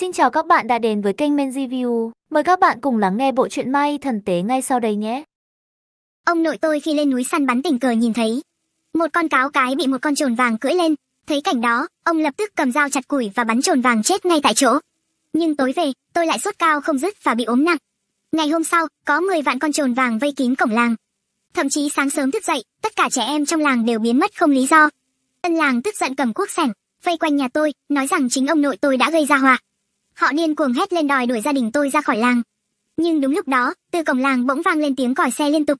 Xin chào các bạn đã đến với kênh Men Review. Mời các bạn cùng lắng nghe bộ truyện Mai Thần Tế ngay sau đây nhé. Ông nội tôi khi lên núi săn bắn tình cờ nhìn thấy một con cáo cái bị một con trồn vàng cưỡi lên. Thấy cảnh đó, ông lập tức cầm dao chặt củi và bắn trồn vàng chết ngay tại chỗ. Nhưng tối về, tôi lại sốt cao không dứt và bị ốm nặng. Ngày hôm sau, có 10 vạn con trồn vàng vây kín cổng làng. Thậm chí sáng sớm thức dậy, tất cả trẻ em trong làng đều biến mất không lý do. Tân làng tức giận cầm cuốc sẻng, vây quanh nhà tôi, nói rằng chính ông nội tôi đã gây ra họa họ điên cuồng hét lên đòi đuổi gia đình tôi ra khỏi làng nhưng đúng lúc đó từ cổng làng bỗng vang lên tiếng còi xe liên tục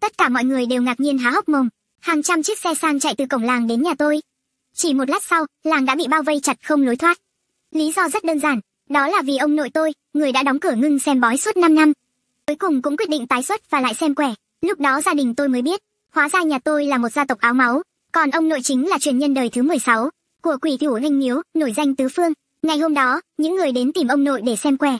tất cả mọi người đều ngạc nhiên há hốc mồm hàng trăm chiếc xe sang chạy từ cổng làng đến nhà tôi chỉ một lát sau làng đã bị bao vây chặt không lối thoát lý do rất đơn giản đó là vì ông nội tôi người đã đóng cửa ngưng xem bói suốt 5 năm cuối cùng cũng quyết định tái xuất và lại xem quẻ lúc đó gia đình tôi mới biết hóa ra nhà tôi là một gia tộc áo máu còn ông nội chính là truyền nhân đời thứ 16 của quỷ thủ hình miếu nổi danh tứ phương Ngày hôm đó, những người đến tìm ông nội để xem què,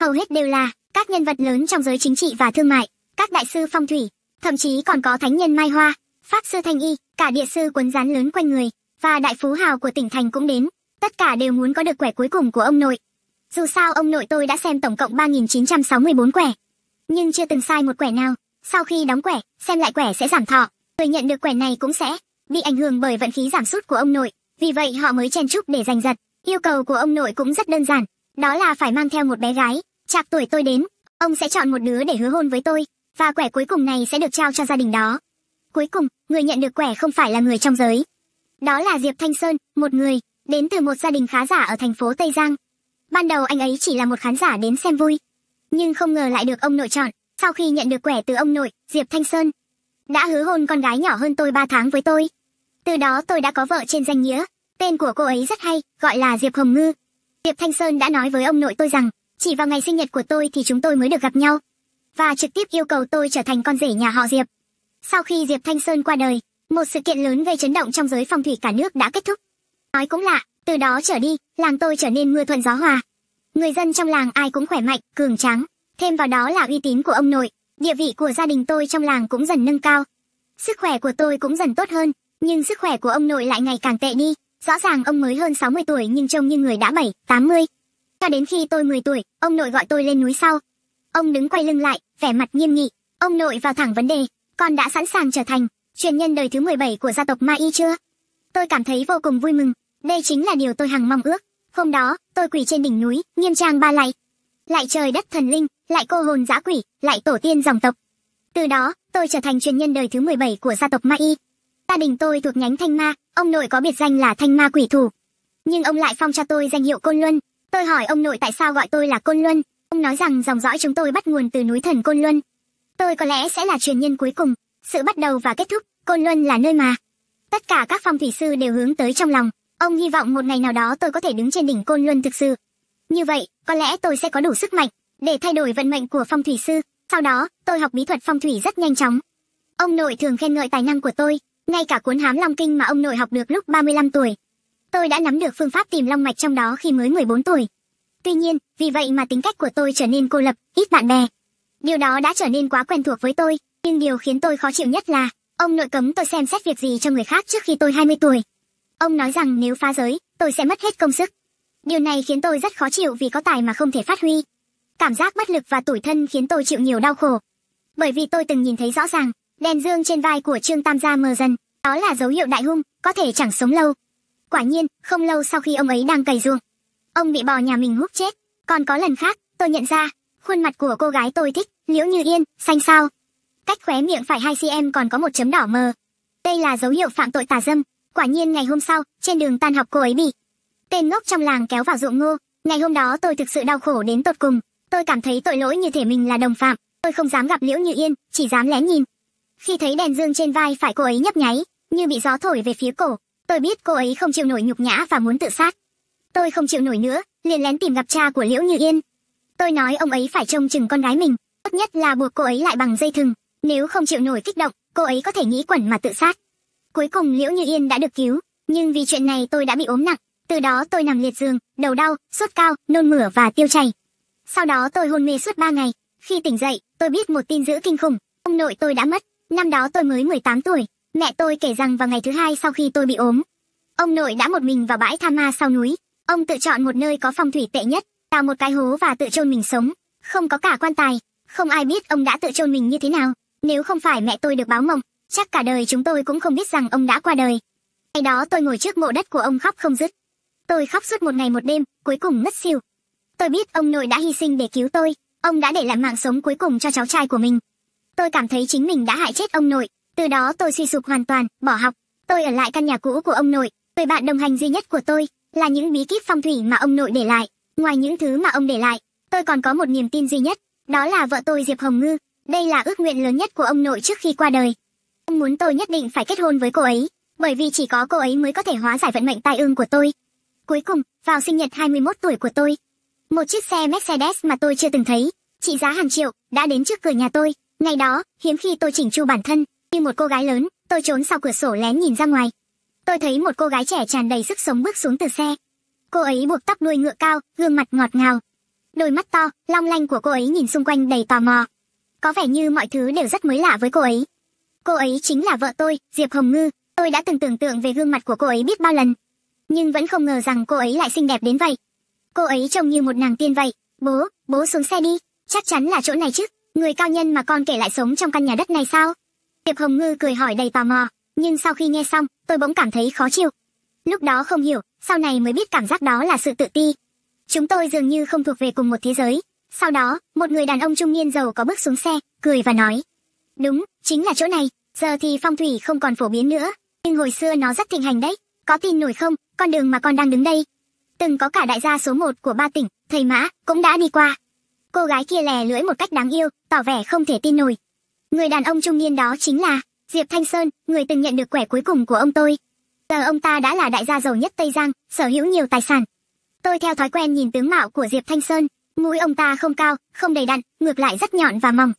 hầu hết đều là các nhân vật lớn trong giới chính trị và thương mại, các đại sư phong thủy, thậm chí còn có thánh nhân Mai Hoa, pháp sư Thanh Y, cả địa sư cuốn rán lớn quanh người, và đại phú hào của tỉnh thành cũng đến, tất cả đều muốn có được quẻ cuối cùng của ông nội. Dù sao ông nội tôi đã xem tổng cộng 3964 quẻ, nhưng chưa từng sai một quẻ nào. Sau khi đóng quẻ, xem lại quẻ sẽ giảm thọ, người nhận được quẻ này cũng sẽ bị ảnh hưởng bởi vận khí giảm sút của ông nội, vì vậy họ mới chen chúc để giành giật. Yêu cầu của ông nội cũng rất đơn giản, đó là phải mang theo một bé gái, chạc tuổi tôi đến, ông sẽ chọn một đứa để hứa hôn với tôi, và quẻ cuối cùng này sẽ được trao cho gia đình đó. Cuối cùng, người nhận được quẻ không phải là người trong giới. Đó là Diệp Thanh Sơn, một người, đến từ một gia đình khá giả ở thành phố Tây Giang. Ban đầu anh ấy chỉ là một khán giả đến xem vui, nhưng không ngờ lại được ông nội chọn, sau khi nhận được quẻ từ ông nội, Diệp Thanh Sơn đã hứa hôn con gái nhỏ hơn tôi 3 tháng với tôi. Từ đó tôi đã có vợ trên danh nghĩa, Tên của cô ấy rất hay, gọi là Diệp Hồng Ngư. Diệp Thanh Sơn đã nói với ông nội tôi rằng, chỉ vào ngày sinh nhật của tôi thì chúng tôi mới được gặp nhau. Và trực tiếp yêu cầu tôi trở thành con rể nhà họ Diệp. Sau khi Diệp Thanh Sơn qua đời, một sự kiện lớn gây chấn động trong giới phong thủy cả nước đã kết thúc. Nói cũng lạ, từ đó trở đi, làng tôi trở nên mưa thuận gió hòa. Người dân trong làng ai cũng khỏe mạnh, cường tráng. Thêm vào đó là uy tín của ông nội, địa vị của gia đình tôi trong làng cũng dần nâng cao. Sức khỏe của tôi cũng dần tốt hơn, nhưng sức khỏe của ông nội lại ngày càng tệ đi. Rõ ràng ông mới hơn 60 tuổi nhưng trông như người đã 7, 80. Cho đến khi tôi 10 tuổi, ông nội gọi tôi lên núi sau. Ông đứng quay lưng lại, vẻ mặt nghiêm nghị. Ông nội vào thẳng vấn đề, con đã sẵn sàng trở thành truyền nhân đời thứ 17 của gia tộc Ma Y chưa? Tôi cảm thấy vô cùng vui mừng, đây chính là điều tôi hằng mong ước. Hôm đó, tôi quỳ trên đỉnh núi, nghiêm trang ba lạy. Lại trời đất thần linh, lại cô hồn dã quỷ, lại tổ tiên dòng tộc. Từ đó, tôi trở thành truyền nhân đời thứ 17 của gia tộc Ma Y. Gia đình tôi thuộc nhánh Thanh Ma, ông nội có biệt danh là thanh ma quỷ thủ nhưng ông lại phong cho tôi danh hiệu côn luân tôi hỏi ông nội tại sao gọi tôi là côn luân ông nói rằng dòng dõi chúng tôi bắt nguồn từ núi thần côn luân tôi có lẽ sẽ là truyền nhân cuối cùng sự bắt đầu và kết thúc côn luân là nơi mà tất cả các phong thủy sư đều hướng tới trong lòng ông hy vọng một ngày nào đó tôi có thể đứng trên đỉnh côn luân thực sự như vậy có lẽ tôi sẽ có đủ sức mạnh để thay đổi vận mệnh của phong thủy sư sau đó tôi học bí thuật phong thủy rất nhanh chóng ông nội thường khen ngợi tài năng của tôi ngay cả cuốn hám long kinh mà ông nội học được lúc 35 tuổi. Tôi đã nắm được phương pháp tìm long mạch trong đó khi mới 14 tuổi. Tuy nhiên, vì vậy mà tính cách của tôi trở nên cô lập, ít bạn bè. Điều đó đã trở nên quá quen thuộc với tôi, nhưng điều khiến tôi khó chịu nhất là ông nội cấm tôi xem xét việc gì cho người khác trước khi tôi 20 tuổi. Ông nói rằng nếu phá giới, tôi sẽ mất hết công sức. Điều này khiến tôi rất khó chịu vì có tài mà không thể phát huy. Cảm giác bất lực và tủi thân khiến tôi chịu nhiều đau khổ. Bởi vì tôi từng nhìn thấy rõ ràng, Đèn dương trên vai của Trương Tam gia mờ dần, đó là dấu hiệu đại hung, có thể chẳng sống lâu. Quả nhiên, không lâu sau khi ông ấy đang cày ruộng, ông bị bò nhà mình hút chết. Còn có lần khác, tôi nhận ra, khuôn mặt của cô gái tôi thích, liễu như yên, xanh sao. Cách khóe miệng phải hai cm còn có một chấm đỏ mờ. Đây là dấu hiệu phạm tội tà dâm. Quả nhiên ngày hôm sau, trên đường tan học cô ấy bị tên ngốc trong làng kéo vào ruộng ngô. Ngày hôm đó tôi thực sự đau khổ đến tột cùng. Tôi cảm thấy tội lỗi như thể mình là đồng phạm. Tôi không dám gặp Liễu Như Yên, chỉ dám lén nhìn khi thấy đèn dương trên vai phải cô ấy nhấp nháy như bị gió thổi về phía cổ tôi biết cô ấy không chịu nổi nhục nhã và muốn tự sát tôi không chịu nổi nữa liền lén tìm gặp cha của liễu như yên tôi nói ông ấy phải trông chừng con gái mình tốt nhất là buộc cô ấy lại bằng dây thừng nếu không chịu nổi kích động cô ấy có thể nghĩ quẩn mà tự sát cuối cùng liễu như yên đã được cứu nhưng vì chuyện này tôi đã bị ốm nặng từ đó tôi nằm liệt giường đầu đau sốt cao nôn mửa và tiêu chảy sau đó tôi hôn mê suốt ba ngày khi tỉnh dậy tôi biết một tin dữ kinh khủng ông nội tôi đã mất Năm đó tôi mới 18 tuổi, mẹ tôi kể rằng vào ngày thứ hai sau khi tôi bị ốm, ông nội đã một mình vào bãi tham ma sau núi. Ông tự chọn một nơi có phong thủy tệ nhất, đào một cái hố và tự chôn mình sống. Không có cả quan tài, không ai biết ông đã tự chôn mình như thế nào. Nếu không phải mẹ tôi được báo mộng, chắc cả đời chúng tôi cũng không biết rằng ông đã qua đời. Ngày đó tôi ngồi trước mộ đất của ông khóc không dứt. Tôi khóc suốt một ngày một đêm, cuối cùng ngất xỉu. Tôi biết ông nội đã hy sinh để cứu tôi, ông đã để lại mạng sống cuối cùng cho cháu trai của mình tôi cảm thấy chính mình đã hại chết ông nội từ đó tôi suy sụp hoàn toàn bỏ học tôi ở lại căn nhà cũ của ông nội người bạn đồng hành duy nhất của tôi là những bí kíp phong thủy mà ông nội để lại ngoài những thứ mà ông để lại tôi còn có một niềm tin duy nhất đó là vợ tôi diệp hồng ngư đây là ước nguyện lớn nhất của ông nội trước khi qua đời ông muốn tôi nhất định phải kết hôn với cô ấy bởi vì chỉ có cô ấy mới có thể hóa giải vận mệnh tai ương của tôi cuối cùng vào sinh nhật 21 tuổi của tôi một chiếc xe mercedes mà tôi chưa từng thấy trị giá hàng triệu đã đến trước cửa nhà tôi Ngày đó, hiếm khi tôi chỉnh chu bản thân, như một cô gái lớn, tôi trốn sau cửa sổ lén nhìn ra ngoài. Tôi thấy một cô gái trẻ tràn đầy sức sống bước xuống từ xe. Cô ấy buộc tóc đuôi ngựa cao, gương mặt ngọt ngào. Đôi mắt to, long lanh của cô ấy nhìn xung quanh đầy tò mò. Có vẻ như mọi thứ đều rất mới lạ với cô ấy. Cô ấy chính là vợ tôi, Diệp Hồng Ngư. Tôi đã từng tưởng tượng về gương mặt của cô ấy biết bao lần. Nhưng vẫn không ngờ rằng cô ấy lại xinh đẹp đến vậy. Cô ấy trông như một nàng tiên vậy. Bố, bố xuống xe đi, chắc chắn là chỗ này chứ người cao nhân mà con kể lại sống trong căn nhà đất này sao diệp hồng ngư cười hỏi đầy tò mò nhưng sau khi nghe xong tôi bỗng cảm thấy khó chịu lúc đó không hiểu sau này mới biết cảm giác đó là sự tự ti chúng tôi dường như không thuộc về cùng một thế giới sau đó một người đàn ông trung niên giàu có bước xuống xe cười và nói đúng chính là chỗ này giờ thì phong thủy không còn phổ biến nữa nhưng hồi xưa nó rất thịnh hành đấy có tin nổi không con đường mà con đang đứng đây từng có cả đại gia số một của ba tỉnh thầy mã cũng đã đi qua cô gái kia lè lưỡi một cách đáng yêu tỏ vẻ không thể tin nổi người đàn ông trung niên đó chính là diệp thanh sơn người từng nhận được quẻ cuối cùng của ông tôi giờ ông ta đã là đại gia giàu nhất tây giang sở hữu nhiều tài sản tôi theo thói quen nhìn tướng mạo của diệp thanh sơn mũi ông ta không cao không đầy đặn ngược lại rất nhọn và mỏng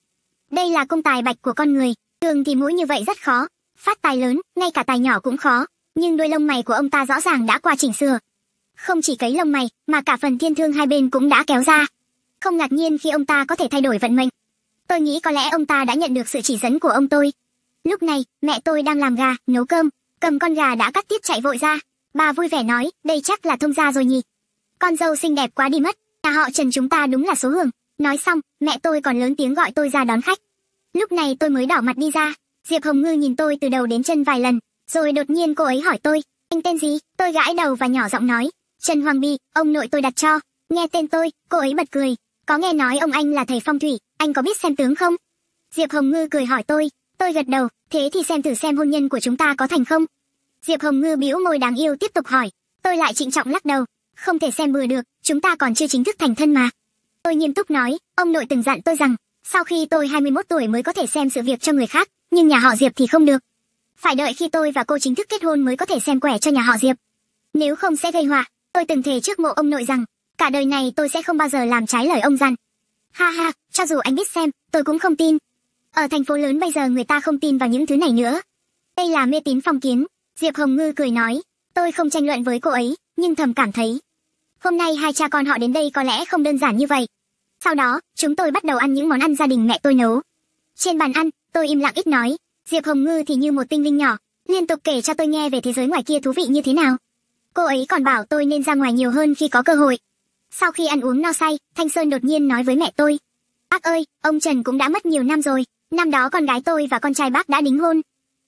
đây là công tài bạch của con người thường thì mũi như vậy rất khó phát tài lớn ngay cả tài nhỏ cũng khó nhưng đuôi lông mày của ông ta rõ ràng đã qua chỉnh sửa không chỉ cấy lông mày mà cả phần thiên thương hai bên cũng đã kéo ra không ngạc nhiên khi ông ta có thể thay đổi vận mệnh tôi nghĩ có lẽ ông ta đã nhận được sự chỉ dẫn của ông tôi lúc này mẹ tôi đang làm gà nấu cơm cầm con gà đã cắt tiết chạy vội ra bà vui vẻ nói đây chắc là thông gia rồi nhỉ con dâu xinh đẹp quá đi mất nhà họ trần chúng ta đúng là số hưởng nói xong mẹ tôi còn lớn tiếng gọi tôi ra đón khách lúc này tôi mới đỏ mặt đi ra diệp hồng ngư nhìn tôi từ đầu đến chân vài lần rồi đột nhiên cô ấy hỏi tôi anh tên gì tôi gãi đầu và nhỏ giọng nói trần hoàng bị ông nội tôi đặt cho nghe tên tôi cô ấy bật cười có nghe nói ông anh là thầy phong thủy, anh có biết xem tướng không? Diệp Hồng Ngư cười hỏi tôi, tôi gật đầu, thế thì xem thử xem hôn nhân của chúng ta có thành không? Diệp Hồng Ngư bĩu môi đáng yêu tiếp tục hỏi, tôi lại trịnh trọng lắc đầu, không thể xem bừa được, chúng ta còn chưa chính thức thành thân mà. Tôi nghiêm túc nói, ông nội từng dặn tôi rằng, sau khi tôi 21 tuổi mới có thể xem sự việc cho người khác, nhưng nhà họ Diệp thì không được. Phải đợi khi tôi và cô chính thức kết hôn mới có thể xem quẻ cho nhà họ Diệp. Nếu không sẽ gây họa, tôi từng thề trước mộ ông nội rằng, cả đời này tôi sẽ không bao giờ làm trái lời ông dặn. Ha ha, cho dù anh biết xem, tôi cũng không tin. Ở thành phố lớn bây giờ người ta không tin vào những thứ này nữa. Đây là mê tín phong kiến, Diệp Hồng Ngư cười nói, tôi không tranh luận với cô ấy, nhưng thầm cảm thấy. Hôm nay hai cha con họ đến đây có lẽ không đơn giản như vậy. Sau đó, chúng tôi bắt đầu ăn những món ăn gia đình mẹ tôi nấu. Trên bàn ăn, tôi im lặng ít nói, Diệp Hồng Ngư thì như một tinh linh nhỏ, liên tục kể cho tôi nghe về thế giới ngoài kia thú vị như thế nào. Cô ấy còn bảo tôi nên ra ngoài nhiều hơn khi có cơ hội, sau khi ăn uống no say thanh sơn đột nhiên nói với mẹ tôi bác ơi ông trần cũng đã mất nhiều năm rồi năm đó con gái tôi và con trai bác đã đính hôn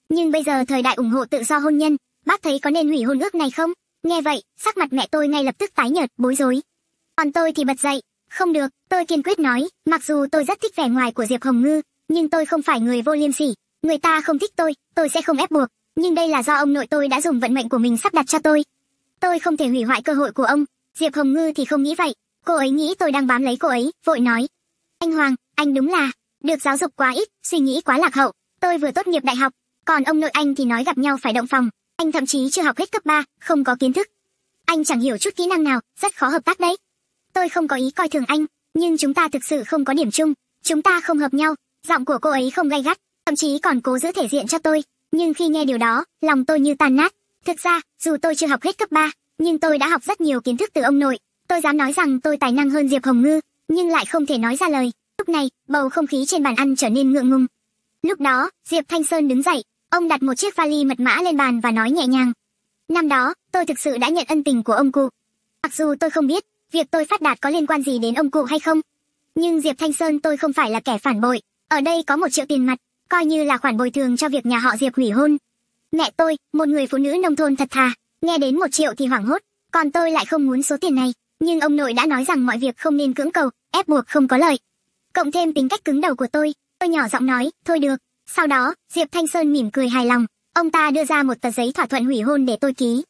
nhưng bây giờ thời đại ủng hộ tự do hôn nhân bác thấy có nên hủy hôn ước này không nghe vậy sắc mặt mẹ tôi ngay lập tức tái nhợt bối rối còn tôi thì bật dậy không được tôi kiên quyết nói mặc dù tôi rất thích vẻ ngoài của diệp hồng ngư nhưng tôi không phải người vô liêm sỉ người ta không thích tôi tôi sẽ không ép buộc nhưng đây là do ông nội tôi đã dùng vận mệnh của mình sắp đặt cho tôi tôi không thể hủy hoại cơ hội của ông Diệp Hồng Ngư thì không nghĩ vậy, cô ấy nghĩ tôi đang bám lấy cô ấy, vội nói. Anh Hoàng, anh đúng là, được giáo dục quá ít, suy nghĩ quá lạc hậu, tôi vừa tốt nghiệp đại học, còn ông nội anh thì nói gặp nhau phải động phòng, anh thậm chí chưa học hết cấp 3, không có kiến thức. Anh chẳng hiểu chút kỹ năng nào, rất khó hợp tác đấy. Tôi không có ý coi thường anh, nhưng chúng ta thực sự không có điểm chung, chúng ta không hợp nhau, giọng của cô ấy không gay gắt, thậm chí còn cố giữ thể diện cho tôi, nhưng khi nghe điều đó, lòng tôi như tan nát. Thực ra, dù tôi chưa học hết cấp 3, nhưng tôi đã học rất nhiều kiến thức từ ông nội tôi dám nói rằng tôi tài năng hơn diệp hồng ngư nhưng lại không thể nói ra lời lúc này bầu không khí trên bàn ăn trở nên ngượng ngùng lúc đó diệp thanh sơn đứng dậy ông đặt một chiếc vali mật mã lên bàn và nói nhẹ nhàng năm đó tôi thực sự đã nhận ân tình của ông cụ mặc dù tôi không biết việc tôi phát đạt có liên quan gì đến ông cụ hay không nhưng diệp thanh sơn tôi không phải là kẻ phản bội ở đây có một triệu tiền mặt coi như là khoản bồi thường cho việc nhà họ diệp hủy hôn mẹ tôi một người phụ nữ nông thôn thật thà nghe đến một triệu thì hoảng hốt còn tôi lại không muốn số tiền này nhưng ông nội đã nói rằng mọi việc không nên cưỡng cầu ép buộc không có lợi cộng thêm tính cách cứng đầu của tôi tôi nhỏ giọng nói thôi được sau đó diệp thanh sơn mỉm cười hài lòng ông ta đưa ra một tờ giấy thỏa thuận hủy hôn để tôi ký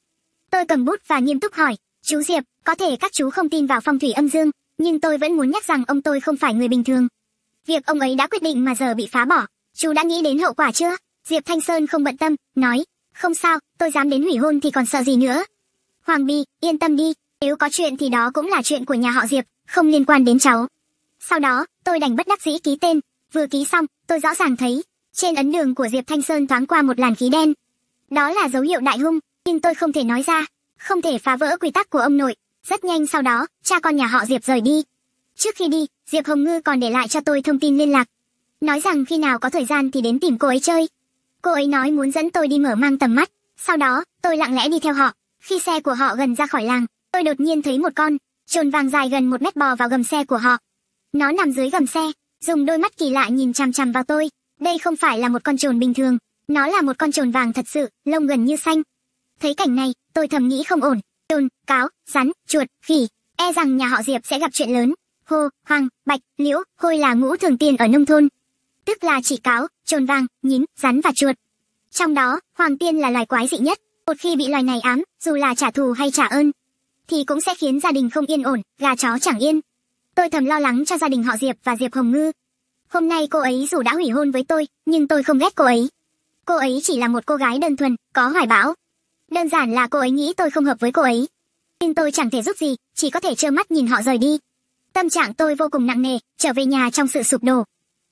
tôi cầm bút và nghiêm túc hỏi chú diệp có thể các chú không tin vào phong thủy âm dương nhưng tôi vẫn muốn nhắc rằng ông tôi không phải người bình thường việc ông ấy đã quyết định mà giờ bị phá bỏ chú đã nghĩ đến hậu quả chưa diệp thanh sơn không bận tâm nói không sao, tôi dám đến hủy hôn thì còn sợ gì nữa. Hoàng Bi, yên tâm đi, nếu có chuyện thì đó cũng là chuyện của nhà họ Diệp, không liên quan đến cháu. Sau đó, tôi đành bất đắc dĩ ký tên. Vừa ký xong, tôi rõ ràng thấy, trên ấn đường của Diệp Thanh Sơn thoáng qua một làn khí đen. Đó là dấu hiệu đại hung, nhưng tôi không thể nói ra, không thể phá vỡ quy tắc của ông nội. Rất nhanh sau đó, cha con nhà họ Diệp rời đi. Trước khi đi, Diệp Hồng Ngư còn để lại cho tôi thông tin liên lạc. Nói rằng khi nào có thời gian thì đến tìm cô ấy chơi cô ấy nói muốn dẫn tôi đi mở mang tầm mắt sau đó tôi lặng lẽ đi theo họ khi xe của họ gần ra khỏi làng tôi đột nhiên thấy một con trồn vàng dài gần một mét bò vào gầm xe của họ nó nằm dưới gầm xe dùng đôi mắt kỳ lạ nhìn chằm chằm vào tôi đây không phải là một con trồn bình thường nó là một con trồn vàng thật sự lông gần như xanh thấy cảnh này tôi thầm nghĩ không ổn trồn cáo rắn chuột khỉ e rằng nhà họ diệp sẽ gặp chuyện lớn hồ hoàng bạch liễu hôi là ngũ thường tiên ở nông thôn tức là chỉ cáo trồn vàng, nhím, rắn và chuột. Trong đó, hoàng tiên là loài quái dị nhất. Một khi bị loài này ám, dù là trả thù hay trả ơn, thì cũng sẽ khiến gia đình không yên ổn, gà chó chẳng yên. Tôi thầm lo lắng cho gia đình họ Diệp và Diệp Hồng Ngư. Hôm nay cô ấy dù đã hủy hôn với tôi, nhưng tôi không ghét cô ấy. Cô ấy chỉ là một cô gái đơn thuần, có hoài bão. Đơn giản là cô ấy nghĩ tôi không hợp với cô ấy. Nhưng tôi chẳng thể giúp gì, chỉ có thể trơ mắt nhìn họ rời đi. Tâm trạng tôi vô cùng nặng nề, trở về nhà trong sự sụp đổ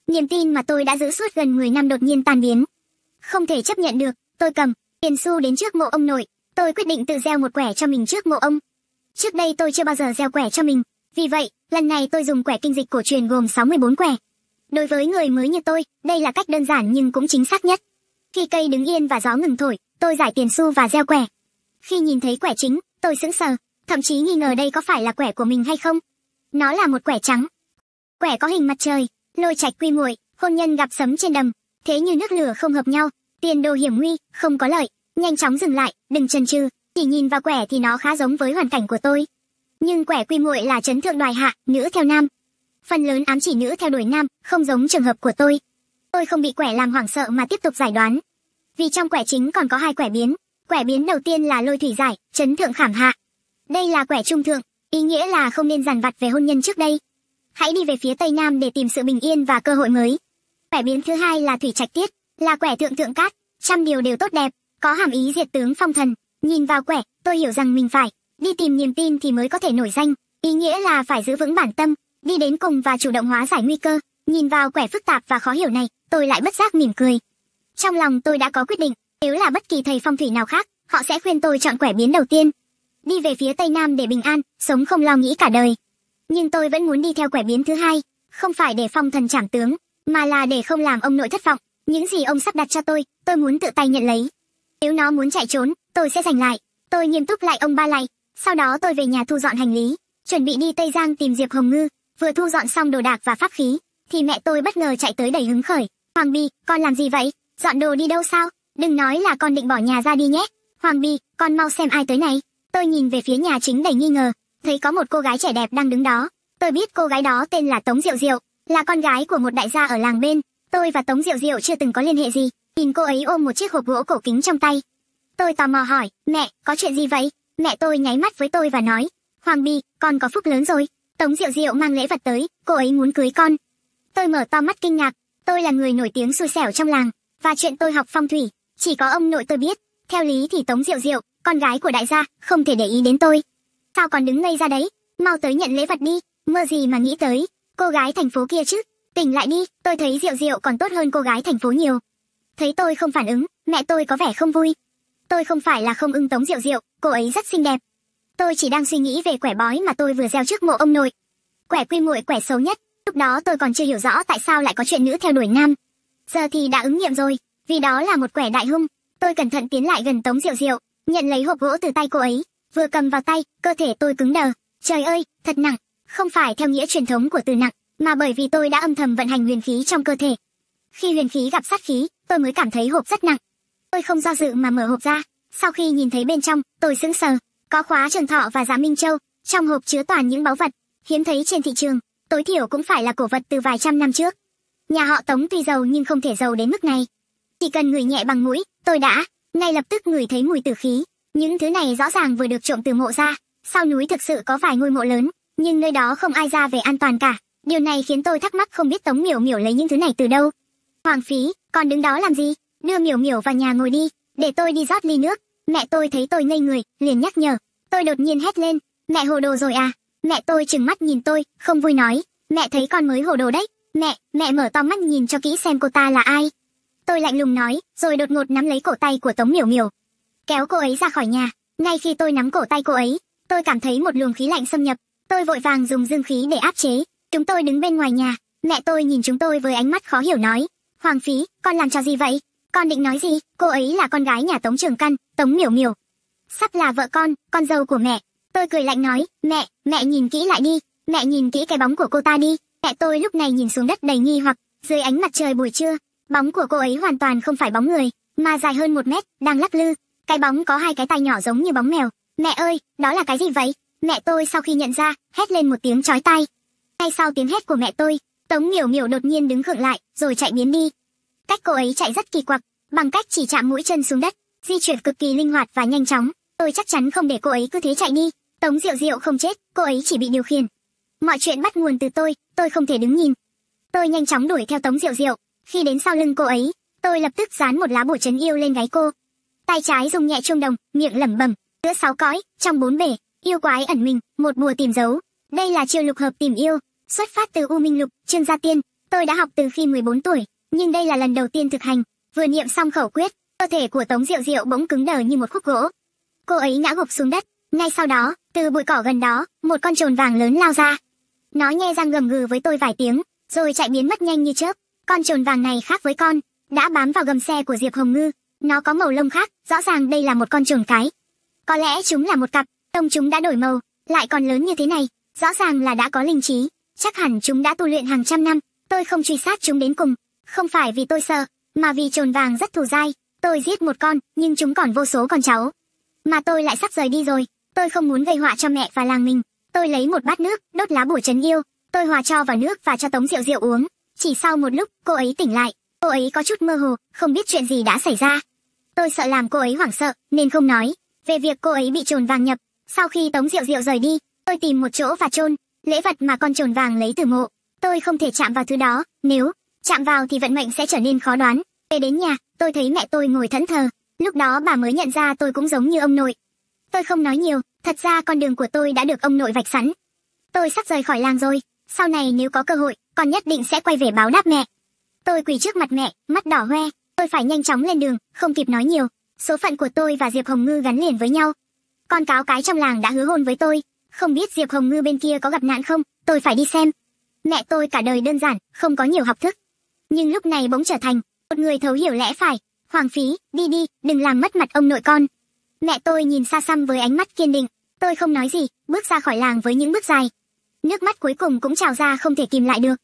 niềm tin mà tôi đã giữ suốt gần 10 năm đột nhiên tan biến không thể chấp nhận được tôi cầm tiền xu đến trước mộ ông nội tôi quyết định tự gieo một quẻ cho mình trước mộ ông trước đây tôi chưa bao giờ gieo quẻ cho mình vì vậy lần này tôi dùng quẻ kinh dịch cổ truyền gồm 64 quẻ đối với người mới như tôi đây là cách đơn giản nhưng cũng chính xác nhất khi cây đứng yên và gió ngừng thổi tôi giải tiền xu và gieo quẻ khi nhìn thấy quẻ chính tôi sững sờ thậm chí nghi ngờ đây có phải là quẻ của mình hay không nó là một quẻ trắng quẻ có hình mặt trời lôi trạch quy muội hôn nhân gặp sấm trên đầm thế như nước lửa không hợp nhau tiền đồ hiểm nguy không có lợi nhanh chóng dừng lại đừng chần chừ chỉ nhìn vào quẻ thì nó khá giống với hoàn cảnh của tôi nhưng quẻ quy muội là chấn thượng đoài hạ nữ theo nam phần lớn ám chỉ nữ theo đuổi nam không giống trường hợp của tôi tôi không bị quẻ làm hoảng sợ mà tiếp tục giải đoán vì trong quẻ chính còn có hai quẻ biến quẻ biến đầu tiên là lôi thủy giải chấn thượng khảm hạ đây là quẻ trung thượng ý nghĩa là không nên dằn vặt về hôn nhân trước đây hãy đi về phía tây nam để tìm sự bình yên và cơ hội mới quẻ biến thứ hai là thủy trạch tiết là quẻ thượng thượng cát trăm điều đều tốt đẹp có hàm ý diệt tướng phong thần nhìn vào quẻ tôi hiểu rằng mình phải đi tìm niềm tin thì mới có thể nổi danh ý nghĩa là phải giữ vững bản tâm đi đến cùng và chủ động hóa giải nguy cơ nhìn vào quẻ phức tạp và khó hiểu này tôi lại bất giác mỉm cười trong lòng tôi đã có quyết định nếu là bất kỳ thầy phong thủy nào khác họ sẽ khuyên tôi chọn quẻ biến đầu tiên đi về phía tây nam để bình an sống không lo nghĩ cả đời nhưng tôi vẫn muốn đi theo quẻ biến thứ hai không phải để phong thần trảm tướng mà là để không làm ông nội thất vọng những gì ông sắp đặt cho tôi tôi muốn tự tay nhận lấy nếu nó muốn chạy trốn tôi sẽ giành lại tôi nghiêm túc lại ông ba lại sau đó tôi về nhà thu dọn hành lý chuẩn bị đi tây giang tìm diệp hồng ngư vừa thu dọn xong đồ đạc và pháp khí thì mẹ tôi bất ngờ chạy tới đầy hứng khởi hoàng bi con làm gì vậy dọn đồ đi đâu sao đừng nói là con định bỏ nhà ra đi nhé hoàng bi con mau xem ai tới này tôi nhìn về phía nhà chính đầy nghi ngờ thấy có một cô gái trẻ đẹp đang đứng đó. Tôi biết cô gái đó tên là Tống Diệu Diệu, là con gái của một đại gia ở làng bên. Tôi và Tống Diệu Diệu chưa từng có liên hệ gì, nhìn cô ấy ôm một chiếc hộp gỗ cổ kính trong tay. Tôi tò mò hỏi, mẹ, có chuyện gì vậy? Mẹ tôi nháy mắt với tôi và nói, Hoàng Bi, con có phúc lớn rồi. Tống Diệu Diệu mang lễ vật tới, cô ấy muốn cưới con. Tôi mở to mắt kinh ngạc, tôi là người nổi tiếng xui xẻo trong làng, và chuyện tôi học phong thủy, chỉ có ông nội tôi biết. Theo lý thì Tống Diệu Diệu, con gái của đại gia, không thể để ý đến tôi sao còn đứng ngây ra đấy mau tới nhận lễ vật đi mơ gì mà nghĩ tới cô gái thành phố kia chứ tỉnh lại đi tôi thấy rượu rượu còn tốt hơn cô gái thành phố nhiều thấy tôi không phản ứng mẹ tôi có vẻ không vui tôi không phải là không ưng tống rượu rượu cô ấy rất xinh đẹp tôi chỉ đang suy nghĩ về quẻ bói mà tôi vừa gieo trước mộ ông nội quẻ quy muội quẻ xấu nhất lúc đó tôi còn chưa hiểu rõ tại sao lại có chuyện nữ theo đuổi nam giờ thì đã ứng nghiệm rồi vì đó là một quẻ đại hung tôi cẩn thận tiến lại gần tống rượu rượu nhận lấy hộp gỗ từ tay cô ấy vừa cầm vào tay cơ thể tôi cứng đờ trời ơi thật nặng không phải theo nghĩa truyền thống của từ nặng mà bởi vì tôi đã âm thầm vận hành huyền khí trong cơ thể khi huyền khí gặp sát khí tôi mới cảm thấy hộp rất nặng tôi không do dự mà mở hộp ra sau khi nhìn thấy bên trong tôi sững sờ có khóa trường thọ và giá minh châu trong hộp chứa toàn những báu vật hiếm thấy trên thị trường tối thiểu cũng phải là cổ vật từ vài trăm năm trước nhà họ tống tuy giàu nhưng không thể giàu đến mức này chỉ cần ngửi nhẹ bằng mũi tôi đã ngay lập tức ngửi thấy mùi tử khí những thứ này rõ ràng vừa được trộm từ mộ ra, sau núi thực sự có vài ngôi mộ lớn, nhưng nơi đó không ai ra về an toàn cả. Điều này khiến tôi thắc mắc không biết Tống Miểu Miểu lấy những thứ này từ đâu. Hoàng phí, còn đứng đó làm gì? Đưa Miểu Miểu vào nhà ngồi đi, để tôi đi rót ly nước. Mẹ tôi thấy tôi ngây người, liền nhắc nhở. Tôi đột nhiên hét lên, mẹ hồ đồ rồi à? Mẹ tôi chừng mắt nhìn tôi, không vui nói, mẹ thấy con mới hồ đồ đấy. Mẹ, mẹ mở to mắt nhìn cho kỹ xem cô ta là ai. Tôi lạnh lùng nói, rồi đột ngột nắm lấy cổ tay của Tống Miểu Miểu, kéo cô ấy ra khỏi nhà. Ngay khi tôi nắm cổ tay cô ấy, tôi cảm thấy một luồng khí lạnh xâm nhập. Tôi vội vàng dùng dương khí để áp chế. Chúng tôi đứng bên ngoài nhà. Mẹ tôi nhìn chúng tôi với ánh mắt khó hiểu nói. Hoàng phí, con làm trò gì vậy? Con định nói gì? Cô ấy là con gái nhà Tống Trường Căn, Tống Miểu Miểu. Sắp là vợ con, con dâu của mẹ. Tôi cười lạnh nói, mẹ, mẹ nhìn kỹ lại đi. Mẹ nhìn kỹ cái bóng của cô ta đi. Mẹ tôi lúc này nhìn xuống đất đầy nghi hoặc, dưới ánh mặt trời buổi trưa, bóng của cô ấy hoàn toàn không phải bóng người, mà dài hơn một mét, đang lắc lư, cái bóng có hai cái tay nhỏ giống như bóng mèo. Mẹ ơi, đó là cái gì vậy? Mẹ tôi sau khi nhận ra, hét lên một tiếng chói tai. Ngay sau tiếng hét của mẹ tôi, Tống Miểu Miểu đột nhiên đứng khựng lại, rồi chạy biến đi. Cách cô ấy chạy rất kỳ quặc, bằng cách chỉ chạm mũi chân xuống đất, di chuyển cực kỳ linh hoạt và nhanh chóng. Tôi chắc chắn không để cô ấy cứ thế chạy đi. Tống Diệu Diệu không chết, cô ấy chỉ bị điều khiển. Mọi chuyện bắt nguồn từ tôi, tôi không thể đứng nhìn. Tôi nhanh chóng đuổi theo Tống Diệu Diệu. Khi đến sau lưng cô ấy, tôi lập tức dán một lá bùa trấn yêu lên gáy cô, tay trái dùng nhẹ chuông đồng miệng lẩm bẩm giữa sáu cõi trong bốn bể yêu quái ẩn mình một mùa tìm dấu đây là chiêu lục hợp tìm yêu xuất phát từ u minh lục trương gia tiên tôi đã học từ khi 14 tuổi nhưng đây là lần đầu tiên thực hành vừa niệm xong khẩu quyết cơ thể của tống diệu diệu bỗng cứng đờ như một khúc gỗ cô ấy ngã gục xuống đất ngay sau đó từ bụi cỏ gần đó một con trồn vàng lớn lao ra nó nghe răng gầm gừ với tôi vài tiếng rồi chạy biến mất nhanh như chớp con trồn vàng này khác với con đã bám vào gầm xe của diệp hồng ngư nó có màu lông khác, rõ ràng đây là một con trường cái. Có lẽ chúng là một cặp, tông chúng đã đổi màu, lại còn lớn như thế này, rõ ràng là đã có linh trí, chắc hẳn chúng đã tu luyện hàng trăm năm, tôi không truy sát chúng đến cùng, không phải vì tôi sợ, mà vì trồn vàng rất thù dai, tôi giết một con, nhưng chúng còn vô số con cháu. Mà tôi lại sắp rời đi rồi, tôi không muốn gây họa cho mẹ và làng mình, tôi lấy một bát nước, đốt lá bùa trấn yêu, tôi hòa cho vào nước và cho Tống rượu rượu uống, chỉ sau một lúc, cô ấy tỉnh lại, cô ấy có chút mơ hồ, không biết chuyện gì đã xảy ra tôi sợ làm cô ấy hoảng sợ nên không nói về việc cô ấy bị trồn vàng nhập sau khi tống rượu rượu rời đi tôi tìm một chỗ và chôn lễ vật mà con trồn vàng lấy từ mộ tôi không thể chạm vào thứ đó nếu chạm vào thì vận mệnh sẽ trở nên khó đoán về đến nhà tôi thấy mẹ tôi ngồi thẫn thờ lúc đó bà mới nhận ra tôi cũng giống như ông nội tôi không nói nhiều thật ra con đường của tôi đã được ông nội vạch sẵn tôi sắp rời khỏi làng rồi sau này nếu có cơ hội con nhất định sẽ quay về báo đáp mẹ tôi quỳ trước mặt mẹ mắt đỏ hoe Tôi phải nhanh chóng lên đường, không kịp nói nhiều. Số phận của tôi và Diệp Hồng Ngư gắn liền với nhau. Con cáo cái trong làng đã hứa hôn với tôi. Không biết Diệp Hồng Ngư bên kia có gặp nạn không, tôi phải đi xem. Mẹ tôi cả đời đơn giản, không có nhiều học thức. Nhưng lúc này bỗng trở thành một người thấu hiểu lẽ phải. Hoàng phí, đi đi, đừng làm mất mặt ông nội con. Mẹ tôi nhìn xa xăm với ánh mắt kiên định. Tôi không nói gì, bước ra khỏi làng với những bước dài. Nước mắt cuối cùng cũng trào ra không thể kìm lại được.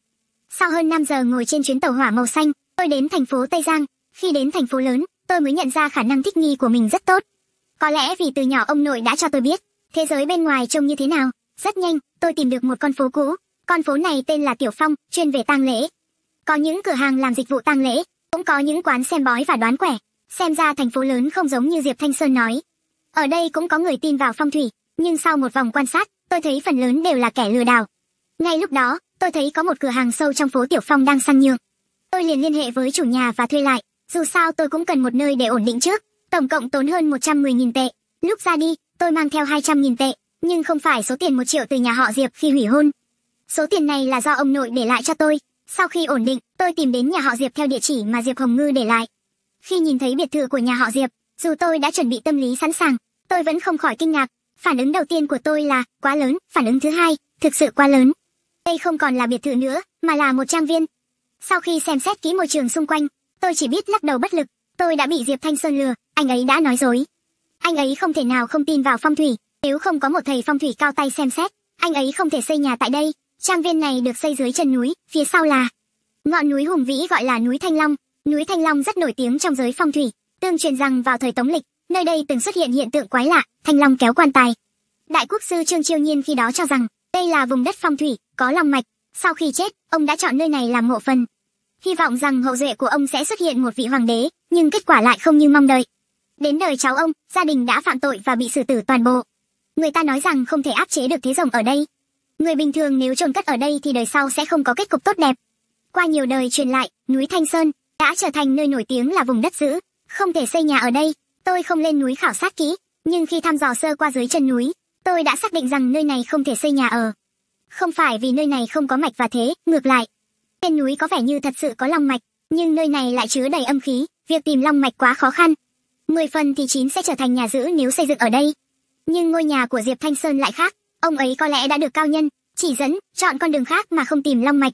Sau hơn 5 giờ ngồi trên chuyến tàu hỏa màu xanh, tôi đến thành phố Tây Giang, khi đến thành phố lớn, tôi mới nhận ra khả năng thích nghi của mình rất tốt. Có lẽ vì từ nhỏ ông nội đã cho tôi biết thế giới bên ngoài trông như thế nào. Rất nhanh, tôi tìm được một con phố cũ. Con phố này tên là Tiểu Phong, chuyên về tang lễ. Có những cửa hàng làm dịch vụ tang lễ, cũng có những quán xem bói và đoán quẻ. Xem ra thành phố lớn không giống như Diệp Thanh Sơn nói. Ở đây cũng có người tin vào phong thủy, nhưng sau một vòng quan sát, tôi thấy phần lớn đều là kẻ lừa đảo. Ngay lúc đó, tôi thấy có một cửa hàng sâu trong phố Tiểu Phong đang săn nhượng. Tôi liền liên hệ với chủ nhà và thuê lại dù sao tôi cũng cần một nơi để ổn định trước tổng cộng tốn hơn 110.000 tệ lúc ra đi tôi mang theo 200.000 tệ nhưng không phải số tiền một triệu từ nhà họ diệp khi hủy hôn số tiền này là do ông nội để lại cho tôi sau khi ổn định tôi tìm đến nhà họ diệp theo địa chỉ mà diệp hồng ngư để lại khi nhìn thấy biệt thự của nhà họ diệp dù tôi đã chuẩn bị tâm lý sẵn sàng tôi vẫn không khỏi kinh ngạc phản ứng đầu tiên của tôi là quá lớn phản ứng thứ hai thực sự quá lớn đây không còn là biệt thự nữa mà là một trang viên sau khi xem xét kỹ môi trường xung quanh tôi chỉ biết lắc đầu bất lực tôi đã bị diệp thanh sơn lừa anh ấy đã nói dối anh ấy không thể nào không tin vào phong thủy nếu không có một thầy phong thủy cao tay xem xét anh ấy không thể xây nhà tại đây trang viên này được xây dưới chân núi phía sau là ngọn núi hùng vĩ gọi là núi thanh long núi thanh long rất nổi tiếng trong giới phong thủy tương truyền rằng vào thời tống lịch nơi đây từng xuất hiện hiện tượng quái lạ thanh long kéo quan tài đại quốc sư trương chiêu nhiên khi đó cho rằng đây là vùng đất phong thủy có long mạch sau khi chết ông đã chọn nơi này làm mộ phần hy vọng rằng hậu duệ của ông sẽ xuất hiện một vị hoàng đế, nhưng kết quả lại không như mong đợi. Đến đời cháu ông, gia đình đã phạm tội và bị xử tử toàn bộ. Người ta nói rằng không thể áp chế được thế rồng ở đây. Người bình thường nếu chôn cất ở đây thì đời sau sẽ không có kết cục tốt đẹp. Qua nhiều đời truyền lại, núi Thanh Sơn đã trở thành nơi nổi tiếng là vùng đất dữ, không thể xây nhà ở đây. Tôi không lên núi khảo sát kỹ, nhưng khi thăm dò sơ qua dưới chân núi, tôi đã xác định rằng nơi này không thể xây nhà ở. Không phải vì nơi này không có mạch và thế, ngược lại, trên núi có vẻ như thật sự có long mạch, nhưng nơi này lại chứa đầy âm khí, việc tìm long mạch quá khó khăn. Mười phần thì chín sẽ trở thành nhà giữ nếu xây dựng ở đây. Nhưng ngôi nhà của Diệp Thanh Sơn lại khác, ông ấy có lẽ đã được cao nhân chỉ dẫn, chọn con đường khác mà không tìm long mạch.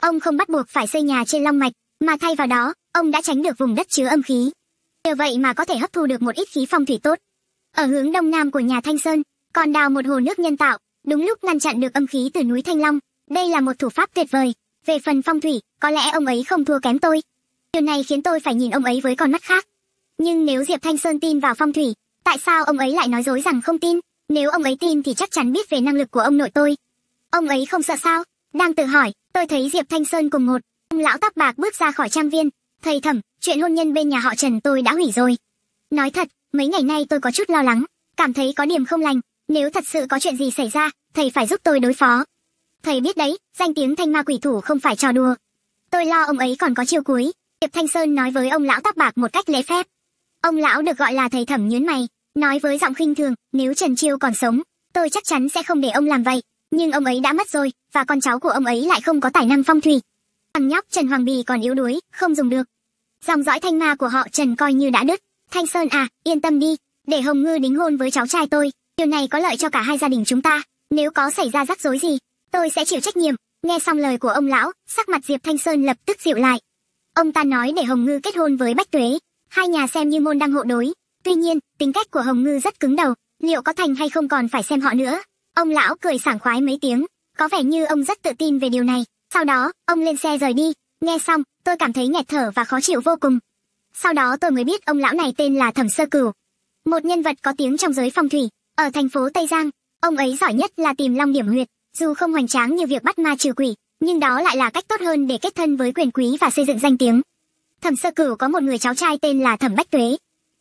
Ông không bắt buộc phải xây nhà trên long mạch, mà thay vào đó, ông đã tránh được vùng đất chứa âm khí. Nhờ vậy mà có thể hấp thu được một ít khí phong thủy tốt. Ở hướng đông nam của nhà Thanh Sơn, còn đào một hồ nước nhân tạo, đúng lúc ngăn chặn được âm khí từ núi Thanh Long. Đây là một thủ pháp tuyệt vời, về phần phong thủy, có lẽ ông ấy không thua kém tôi. Điều này khiến tôi phải nhìn ông ấy với con mắt khác. Nhưng nếu Diệp Thanh Sơn tin vào phong thủy, tại sao ông ấy lại nói dối rằng không tin? Nếu ông ấy tin thì chắc chắn biết về năng lực của ông nội tôi. Ông ấy không sợ sao? Đang tự hỏi, tôi thấy Diệp Thanh Sơn cùng một. Ông lão tóc bạc bước ra khỏi trang viên. Thầy thẩm, chuyện hôn nhân bên nhà họ Trần tôi đã hủy rồi. Nói thật, mấy ngày nay tôi có chút lo lắng, cảm thấy có điểm không lành. Nếu thật sự có chuyện gì xảy ra, thầy phải giúp tôi đối phó thầy biết đấy danh tiếng thanh ma quỷ thủ không phải trò đùa tôi lo ông ấy còn có chiêu cuối Diệp Thanh Sơn nói với ông lão tóc bạc một cách lễ phép. Ông lão được gọi là thầy thẩm nhướng mày, nói với giọng khinh thường, nếu Trần Chiêu còn sống, tôi chắc chắn sẽ không để ông làm vậy. Nhưng ông ấy đã mất rồi, và con cháu của ông ấy lại không có tài năng phong thủy. Thằng nhóc Trần Hoàng Bì còn yếu đuối, không dùng được. Dòng dõi thanh ma của họ Trần coi như đã đứt. Thanh Sơn à, yên tâm đi, để Hồng Ngư đính hôn với cháu trai tôi. Điều này có lợi cho cả hai gia đình chúng ta. Nếu có xảy ra rắc rối gì, tôi sẽ chịu trách nhiệm nghe xong lời của ông lão sắc mặt diệp thanh sơn lập tức dịu lại ông ta nói để hồng ngư kết hôn với bách tuế hai nhà xem như môn đăng hộ đối tuy nhiên tính cách của hồng ngư rất cứng đầu liệu có thành hay không còn phải xem họ nữa ông lão cười sảng khoái mấy tiếng có vẻ như ông rất tự tin về điều này sau đó ông lên xe rời đi nghe xong tôi cảm thấy nghẹt thở và khó chịu vô cùng sau đó tôi mới biết ông lão này tên là thẩm sơ cửu một nhân vật có tiếng trong giới phong thủy ở thành phố tây giang ông ấy giỏi nhất là tìm long điểm huyệt dù không hoành tráng như việc bắt ma trừ quỷ nhưng đó lại là cách tốt hơn để kết thân với quyền quý và xây dựng danh tiếng thẩm sơ cửu có một người cháu trai tên là thẩm bách tuế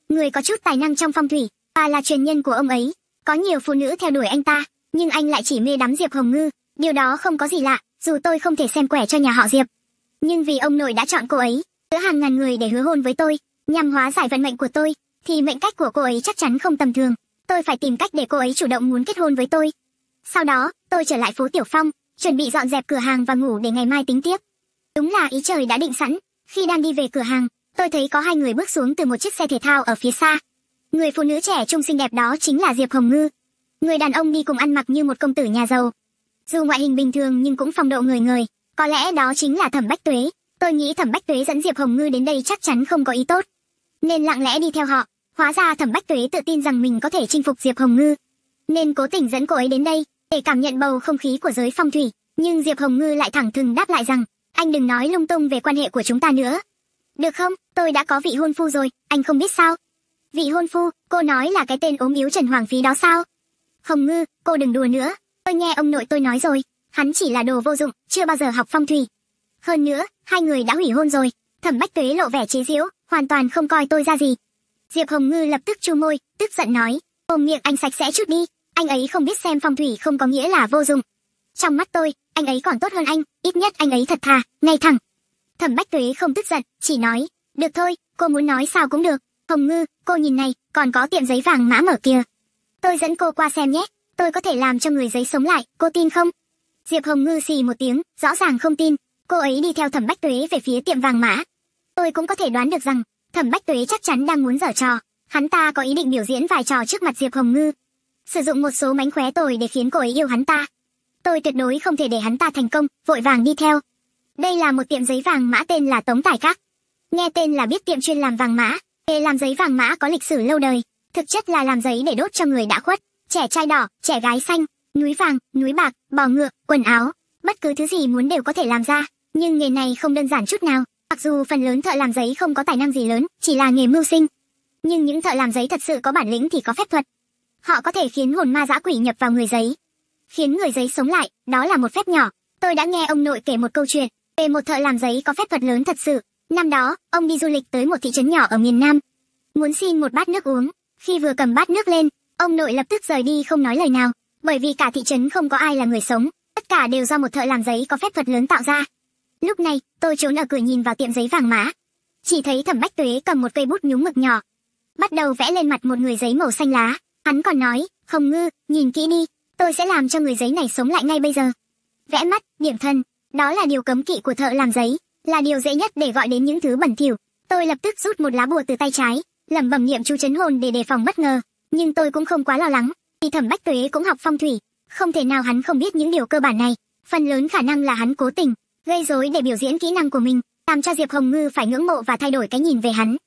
người có chút tài năng trong phong thủy và là truyền nhân của ông ấy có nhiều phụ nữ theo đuổi anh ta nhưng anh lại chỉ mê đắm diệp hồng ngư điều đó không có gì lạ dù tôi không thể xem quẻ cho nhà họ diệp nhưng vì ông nội đã chọn cô ấy giữa hàng ngàn người để hứa hôn với tôi nhằm hóa giải vận mệnh của tôi thì mệnh cách của cô ấy chắc chắn không tầm thường tôi phải tìm cách để cô ấy chủ động muốn kết hôn với tôi sau đó tôi trở lại phố tiểu phong chuẩn bị dọn dẹp cửa hàng và ngủ để ngày mai tính tiếp đúng là ý trời đã định sẵn khi đang đi về cửa hàng tôi thấy có hai người bước xuống từ một chiếc xe thể thao ở phía xa người phụ nữ trẻ trung xinh đẹp đó chính là diệp hồng ngư người đàn ông đi cùng ăn mặc như một công tử nhà giàu dù ngoại hình bình thường nhưng cũng phong độ người người có lẽ đó chính là thẩm bách tuế tôi nghĩ thẩm bách tuế dẫn diệp hồng ngư đến đây chắc chắn không có ý tốt nên lặng lẽ đi theo họ hóa ra thẩm bách tuế tự tin rằng mình có thể chinh phục diệp hồng ngư nên cố tình dẫn cô ấy đến đây để cảm nhận bầu không khí của giới phong thủy, nhưng Diệp Hồng Ngư lại thẳng thừng đáp lại rằng, anh đừng nói lung tung về quan hệ của chúng ta nữa. Được không, tôi đã có vị hôn phu rồi, anh không biết sao? Vị hôn phu, cô nói là cái tên ốm yếu Trần Hoàng Phí đó sao? Hồng Ngư, cô đừng đùa nữa, tôi nghe ông nội tôi nói rồi, hắn chỉ là đồ vô dụng, chưa bao giờ học phong thủy. Hơn nữa, hai người đã hủy hôn rồi, thẩm bách tuế lộ vẻ chế giễu, hoàn toàn không coi tôi ra gì. Diệp Hồng Ngư lập tức chu môi, tức giận nói, ôm miệng anh sạch sẽ chút đi, anh ấy không biết xem phong thủy không có nghĩa là vô dụng. Trong mắt tôi, anh ấy còn tốt hơn anh, ít nhất anh ấy thật thà, ngay thẳng. Thẩm Bách Tuế không tức giận, chỉ nói, được thôi, cô muốn nói sao cũng được. Hồng Ngư, cô nhìn này, còn có tiệm giấy vàng mã mở kia. Tôi dẫn cô qua xem nhé, tôi có thể làm cho người giấy sống lại, cô tin không? Diệp Hồng Ngư xì một tiếng, rõ ràng không tin. Cô ấy đi theo Thẩm Bách Tuế về phía tiệm vàng mã. Tôi cũng có thể đoán được rằng, Thẩm Bách Tuế chắc chắn đang muốn giở trò. Hắn ta có ý định biểu diễn vài trò trước mặt Diệp Hồng Ngư, sử dụng một số mánh khóe tồi để khiến cô ấy yêu hắn ta tôi tuyệt đối không thể để hắn ta thành công vội vàng đi theo đây là một tiệm giấy vàng mã tên là tống tài các nghe tên là biết tiệm chuyên làm vàng mã nghề làm giấy vàng mã có lịch sử lâu đời thực chất là làm giấy để đốt cho người đã khuất trẻ trai đỏ trẻ gái xanh núi vàng núi bạc bò ngựa quần áo bất cứ thứ gì muốn đều có thể làm ra nhưng nghề này không đơn giản chút nào mặc dù phần lớn thợ làm giấy không có tài năng gì lớn chỉ là nghề mưu sinh nhưng những thợ làm giấy thật sự có bản lĩnh thì có phép thuật họ có thể khiến hồn ma dã quỷ nhập vào người giấy. Khiến người giấy sống lại, đó là một phép nhỏ. Tôi đã nghe ông nội kể một câu chuyện về một thợ làm giấy có phép thuật lớn thật sự. Năm đó, ông đi du lịch tới một thị trấn nhỏ ở miền Nam. Muốn xin một bát nước uống, khi vừa cầm bát nước lên, ông nội lập tức rời đi không nói lời nào, bởi vì cả thị trấn không có ai là người sống, tất cả đều do một thợ làm giấy có phép thuật lớn tạo ra. Lúc này, tôi trốn ở cửa nhìn vào tiệm giấy vàng mã. Chỉ thấy Thẩm Bách Tuế cầm một cây bút nhúng mực nhỏ, bắt đầu vẽ lên mặt một người giấy màu xanh lá, Hắn còn nói, Hồng Ngư, nhìn kỹ đi, tôi sẽ làm cho người giấy này sống lại ngay bây giờ. Vẽ mắt, niệm thân, đó là điều cấm kỵ của thợ làm giấy, là điều dễ nhất để gọi đến những thứ bẩn thỉu. Tôi lập tức rút một lá bùa từ tay trái, lẩm bẩm niệm chú chấn hồn để đề phòng bất ngờ. Nhưng tôi cũng không quá lo lắng, vì Thẩm Bách Tuế cũng học phong thủy, không thể nào hắn không biết những điều cơ bản này. Phần lớn khả năng là hắn cố tình gây rối để biểu diễn kỹ năng của mình, làm cho Diệp Hồng Ngư phải ngưỡng mộ và thay đổi cái nhìn về hắn.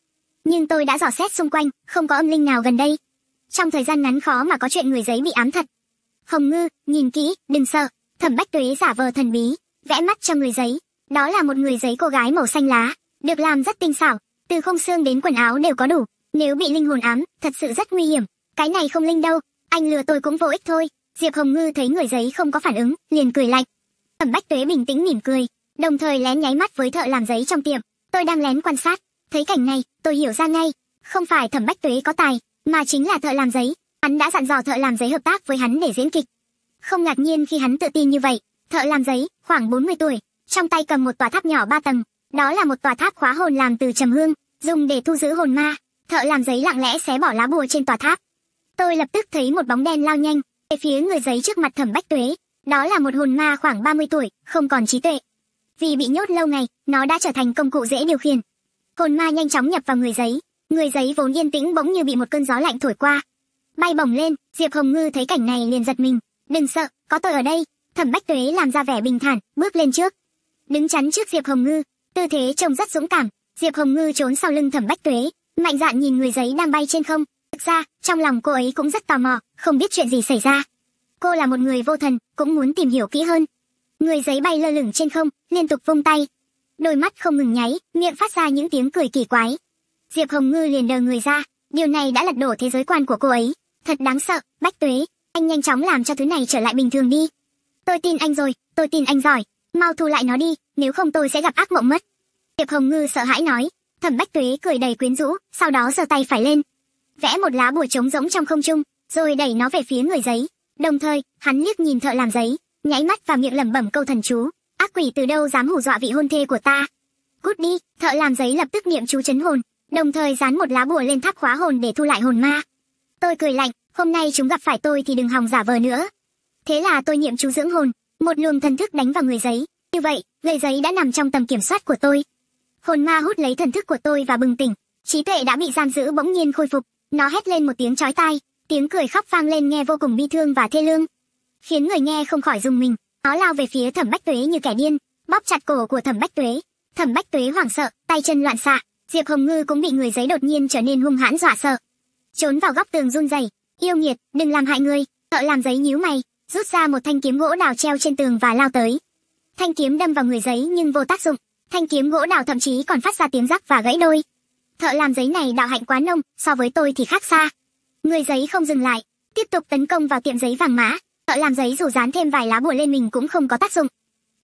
Nhưng tôi đã dò xét xung quanh, không có âm linh nào gần đây, trong thời gian ngắn khó mà có chuyện người giấy bị ám thật. Hồng Ngư, nhìn kỹ, đừng sợ, thẩm bách tuế giả vờ thần bí, vẽ mắt cho người giấy. Đó là một người giấy cô gái màu xanh lá, được làm rất tinh xảo, từ khung xương đến quần áo đều có đủ. Nếu bị linh hồn ám, thật sự rất nguy hiểm. Cái này không linh đâu, anh lừa tôi cũng vô ích thôi. Diệp Hồng Ngư thấy người giấy không có phản ứng, liền cười lạnh. Thẩm Bách Tuế bình tĩnh mỉm cười, đồng thời lén nháy mắt với thợ làm giấy trong tiệm. Tôi đang lén quan sát, thấy cảnh này, tôi hiểu ra ngay, không phải Thẩm Bách Tuế có tài, mà chính là thợ làm giấy hắn đã dặn dò thợ làm giấy hợp tác với hắn để diễn kịch không ngạc nhiên khi hắn tự tin như vậy thợ làm giấy khoảng 40 tuổi trong tay cầm một tòa tháp nhỏ ba tầng đó là một tòa tháp khóa hồn làm từ trầm hương dùng để thu giữ hồn ma thợ làm giấy lặng lẽ xé bỏ lá bùa trên tòa tháp tôi lập tức thấy một bóng đen lao nhanh về phía người giấy trước mặt thẩm bách tuế đó là một hồn ma khoảng 30 tuổi không còn trí tuệ vì bị nhốt lâu ngày nó đã trở thành công cụ dễ điều khiển hồn ma nhanh chóng nhập vào người giấy người giấy vốn yên tĩnh bỗng như bị một cơn gió lạnh thổi qua bay bổng lên diệp hồng ngư thấy cảnh này liền giật mình đừng sợ có tôi ở đây thẩm bách tuế làm ra vẻ bình thản bước lên trước đứng chắn trước diệp hồng ngư tư thế trông rất dũng cảm diệp hồng ngư trốn sau lưng thẩm bách tuế mạnh dạn nhìn người giấy đang bay trên không thực ra trong lòng cô ấy cũng rất tò mò không biết chuyện gì xảy ra cô là một người vô thần cũng muốn tìm hiểu kỹ hơn người giấy bay lơ lửng trên không liên tục vung tay đôi mắt không ngừng nháy miệng phát ra những tiếng cười kỳ quái Diệp Hồng Ngư liền đờ người ra, điều này đã lật đổ thế giới quan của cô ấy. Thật đáng sợ, Bách Tuế, anh nhanh chóng làm cho thứ này trở lại bình thường đi. Tôi tin anh rồi, tôi tin anh giỏi, mau thu lại nó đi, nếu không tôi sẽ gặp ác mộng mất. Diệp Hồng Ngư sợ hãi nói, Thẩm Bách Tuế cười đầy quyến rũ, sau đó giơ tay phải lên, vẽ một lá bùa trống rỗng trong không trung, rồi đẩy nó về phía người giấy. Đồng thời, hắn liếc nhìn thợ làm giấy, nháy mắt và miệng lẩm bẩm câu thần chú, ác quỷ từ đâu dám hù dọa vị hôn thê của ta. Cút đi, thợ làm giấy lập tức niệm chú chấn hồn, đồng thời dán một lá bùa lên tháp khóa hồn để thu lại hồn ma. Tôi cười lạnh, hôm nay chúng gặp phải tôi thì đừng hòng giả vờ nữa. Thế là tôi niệm chú dưỡng hồn, một luồng thần thức đánh vào người giấy. Như vậy, người giấy đã nằm trong tầm kiểm soát của tôi. Hồn ma hút lấy thần thức của tôi và bừng tỉnh. Trí tuệ đã bị giam giữ bỗng nhiên khôi phục, nó hét lên một tiếng chói tai, tiếng cười khóc vang lên nghe vô cùng bi thương và thê lương, khiến người nghe không khỏi rùng mình. Nó lao về phía Thẩm Bách Tuế như kẻ điên, bóp chặt cổ của Thẩm Bách Tuế. Thẩm Bách Tuế hoảng sợ, tay chân loạn xạ, diệp hồng ngư cũng bị người giấy đột nhiên trở nên hung hãn dọa sợ trốn vào góc tường run rẩy yêu nghiệt đừng làm hại người thợ làm giấy nhíu mày rút ra một thanh kiếm gỗ đào treo trên tường và lao tới thanh kiếm đâm vào người giấy nhưng vô tác dụng thanh kiếm gỗ đào thậm chí còn phát ra tiếng rắc và gãy đôi thợ làm giấy này đạo hạnh quá nông so với tôi thì khác xa người giấy không dừng lại tiếp tục tấn công vào tiệm giấy vàng mã thợ làm giấy dù dán thêm vài lá bùa lên mình cũng không có tác dụng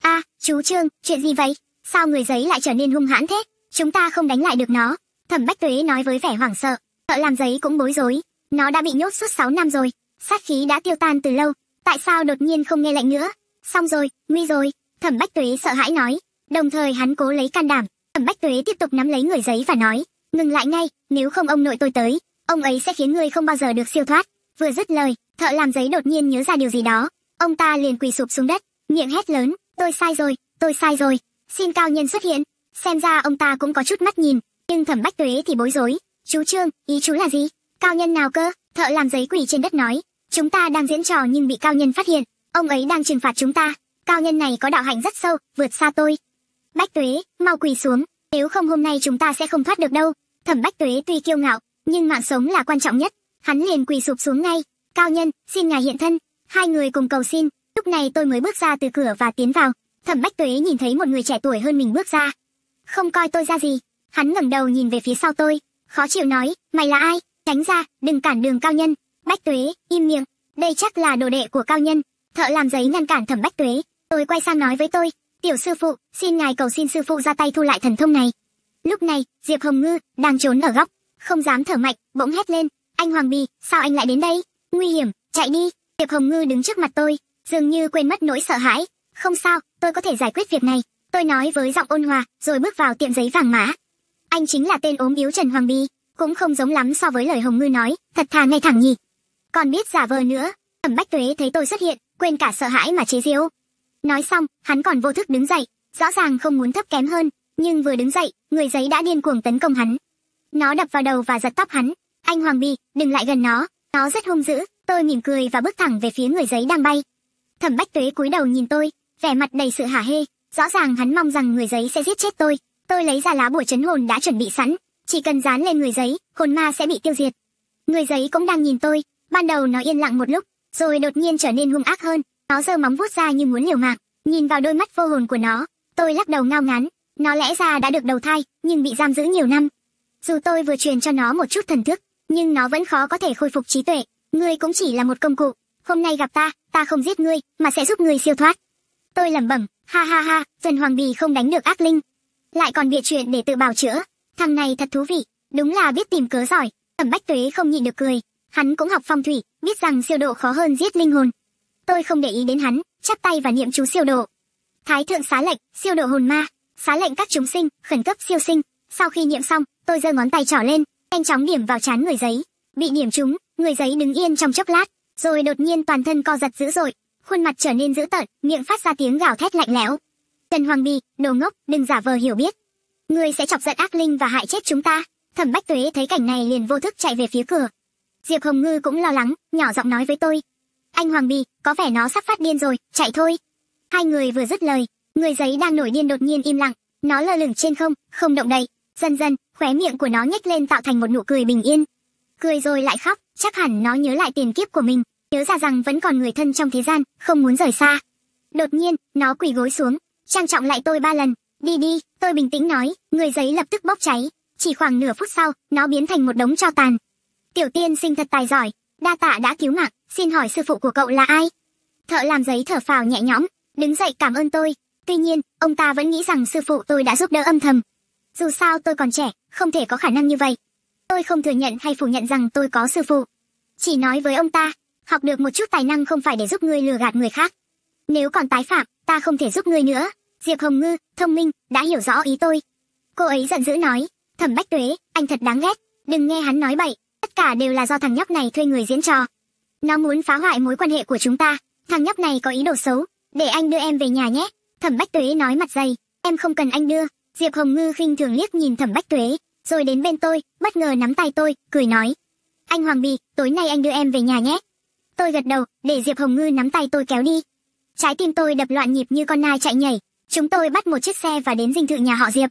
a chú trương chuyện gì vậy sao người giấy lại trở nên hung hãn thế chúng ta không đánh lại được nó thẩm bách tuế nói với vẻ hoảng sợ thợ làm giấy cũng bối rối nó đã bị nhốt suốt 6 năm rồi sát khí đã tiêu tan từ lâu tại sao đột nhiên không nghe lệnh nữa xong rồi nguy rồi thẩm bách tuế sợ hãi nói đồng thời hắn cố lấy can đảm thẩm bách tuế tiếp tục nắm lấy người giấy và nói ngừng lại ngay nếu không ông nội tôi tới ông ấy sẽ khiến ngươi không bao giờ được siêu thoát vừa dứt lời thợ làm giấy đột nhiên nhớ ra điều gì đó ông ta liền quỳ sụp xuống đất miệng hét lớn tôi sai rồi tôi sai rồi xin cao nhân xuất hiện Xem ra ông ta cũng có chút mắt nhìn, nhưng Thẩm Bách Tuế thì bối rối. Chú Trương, ý chú là gì? Cao nhân nào cơ? Thợ làm giấy quỷ trên đất nói. Chúng ta đang diễn trò nhưng bị cao nhân phát hiện. Ông ấy đang trừng phạt chúng ta. Cao nhân này có đạo hạnh rất sâu, vượt xa tôi. Bách Tuế, mau quỳ xuống. Nếu không hôm nay chúng ta sẽ không thoát được đâu. Thẩm Bách Tuế tuy kiêu ngạo, nhưng mạng sống là quan trọng nhất. Hắn liền quỳ sụp xuống ngay. Cao nhân, xin ngài hiện thân. Hai người cùng cầu xin. Lúc này tôi mới bước ra từ cửa và tiến vào. Thẩm Bách Tuế nhìn thấy một người trẻ tuổi hơn mình bước ra, không coi tôi ra gì hắn ngẩng đầu nhìn về phía sau tôi khó chịu nói mày là ai tránh ra đừng cản đường cao nhân bách tuế im miệng đây chắc là đồ đệ của cao nhân thợ làm giấy ngăn cản thẩm bách tuế tôi quay sang nói với tôi tiểu sư phụ xin ngài cầu xin sư phụ ra tay thu lại thần thông này lúc này diệp hồng ngư đang trốn ở góc không dám thở mạnh bỗng hét lên anh hoàng bì sao anh lại đến đây nguy hiểm chạy đi diệp hồng ngư đứng trước mặt tôi dường như quên mất nỗi sợ hãi không sao tôi có thể giải quyết việc này tôi nói với giọng ôn hòa rồi bước vào tiệm giấy vàng mã anh chính là tên ốm yếu trần hoàng bi cũng không giống lắm so với lời hồng ngư nói thật thà ngay thẳng nhỉ còn biết giả vờ nữa ẩm bách tuế thấy tôi xuất hiện quên cả sợ hãi mà chế giễu nói xong hắn còn vô thức đứng dậy rõ ràng không muốn thấp kém hơn nhưng vừa đứng dậy người giấy đã điên cuồng tấn công hắn nó đập vào đầu và giật tóc hắn anh hoàng bi đừng lại gần nó nó rất hung dữ tôi mỉm cười và bước thẳng về phía người giấy đang bay thẩm bách tuế cúi đầu nhìn tôi vẻ mặt đầy sự hả hê Rõ ràng hắn mong rằng người giấy sẽ giết chết tôi. Tôi lấy ra lá bùa chấn hồn đã chuẩn bị sẵn, chỉ cần dán lên người giấy, hồn ma sẽ bị tiêu diệt. Người giấy cũng đang nhìn tôi, ban đầu nó yên lặng một lúc, rồi đột nhiên trở nên hung ác hơn, nó giơ móng vuốt ra như muốn liều mạng, nhìn vào đôi mắt vô hồn của nó, tôi lắc đầu ngao ngán, nó lẽ ra đã được đầu thai, nhưng bị giam giữ nhiều năm. Dù tôi vừa truyền cho nó một chút thần thức, nhưng nó vẫn khó có thể khôi phục trí tuệ, ngươi cũng chỉ là một công cụ, hôm nay gặp ta, ta không giết ngươi, mà sẽ giúp ngươi siêu thoát. Tôi lẩm bẩm, ha ha ha, Trần Hoàng Bì không đánh được ác linh. Lại còn bịa chuyện để tự bào chữa. Thằng này thật thú vị, đúng là biết tìm cớ giỏi. Thẩm Bách Tuế không nhịn được cười. Hắn cũng học phong thủy, biết rằng siêu độ khó hơn giết linh hồn. Tôi không để ý đến hắn, chắp tay và niệm chú siêu độ. Thái thượng xá lệnh, siêu độ hồn ma, xá lệnh các chúng sinh, khẩn cấp siêu sinh. Sau khi niệm xong, tôi giơ ngón tay trỏ lên, nhanh chóng điểm vào trán người giấy. Bị điểm chúng người giấy đứng yên trong chốc lát, rồi đột nhiên toàn thân co giật dữ dội, khuôn mặt trở nên dữ tợn, miệng phát ra tiếng gào thét lạnh lẽo. Trần Hoàng Bì, đồ ngốc, đừng giả vờ hiểu biết. Ngươi sẽ chọc giận ác linh và hại chết chúng ta. Thẩm Bách Tuế thấy cảnh này liền vô thức chạy về phía cửa. Diệp Hồng Ngư cũng lo lắng, nhỏ giọng nói với tôi. Anh Hoàng Bì, có vẻ nó sắp phát điên rồi, chạy thôi. Hai người vừa dứt lời, người giấy đang nổi điên đột nhiên im lặng, nó lơ lửng trên không, không động đậy. Dần dần, khóe miệng của nó nhếch lên tạo thành một nụ cười bình yên. Cười rồi lại khóc, chắc hẳn nó nhớ lại tiền kiếp của mình, nhớ ra rằng vẫn còn người thân trong thế gian, không muốn rời xa. Đột nhiên, nó quỳ gối xuống, trang trọng lại tôi ba lần. Đi đi, tôi bình tĩnh nói, người giấy lập tức bốc cháy. Chỉ khoảng nửa phút sau, nó biến thành một đống tro tàn. Tiểu tiên sinh thật tài giỏi, đa tạ đã cứu mạng, xin hỏi sư phụ của cậu là ai? Thợ làm giấy thở phào nhẹ nhõm, đứng dậy cảm ơn tôi. Tuy nhiên, ông ta vẫn nghĩ rằng sư phụ tôi đã giúp đỡ âm thầm. Dù sao tôi còn trẻ, không thể có khả năng như vậy. Tôi không thừa nhận hay phủ nhận rằng tôi có sư phụ. Chỉ nói với ông ta, học được một chút tài năng không phải để giúp ngươi lừa gạt người khác nếu còn tái phạm ta không thể giúp ngươi nữa diệp hồng ngư thông minh đã hiểu rõ ý tôi cô ấy giận dữ nói thẩm bách tuế anh thật đáng ghét đừng nghe hắn nói bậy tất cả đều là do thằng nhóc này thuê người diễn trò nó muốn phá hoại mối quan hệ của chúng ta thằng nhóc này có ý đồ xấu để anh đưa em về nhà nhé thẩm bách tuế nói mặt dày em không cần anh đưa diệp hồng ngư khinh thường liếc nhìn thẩm bách tuế rồi đến bên tôi bất ngờ nắm tay tôi cười nói anh hoàng bì tối nay anh đưa em về nhà nhé tôi gật đầu để diệp hồng ngư nắm tay tôi kéo đi trái tim tôi đập loạn nhịp như con nai chạy nhảy chúng tôi bắt một chiếc xe và đến dinh thự nhà họ diệp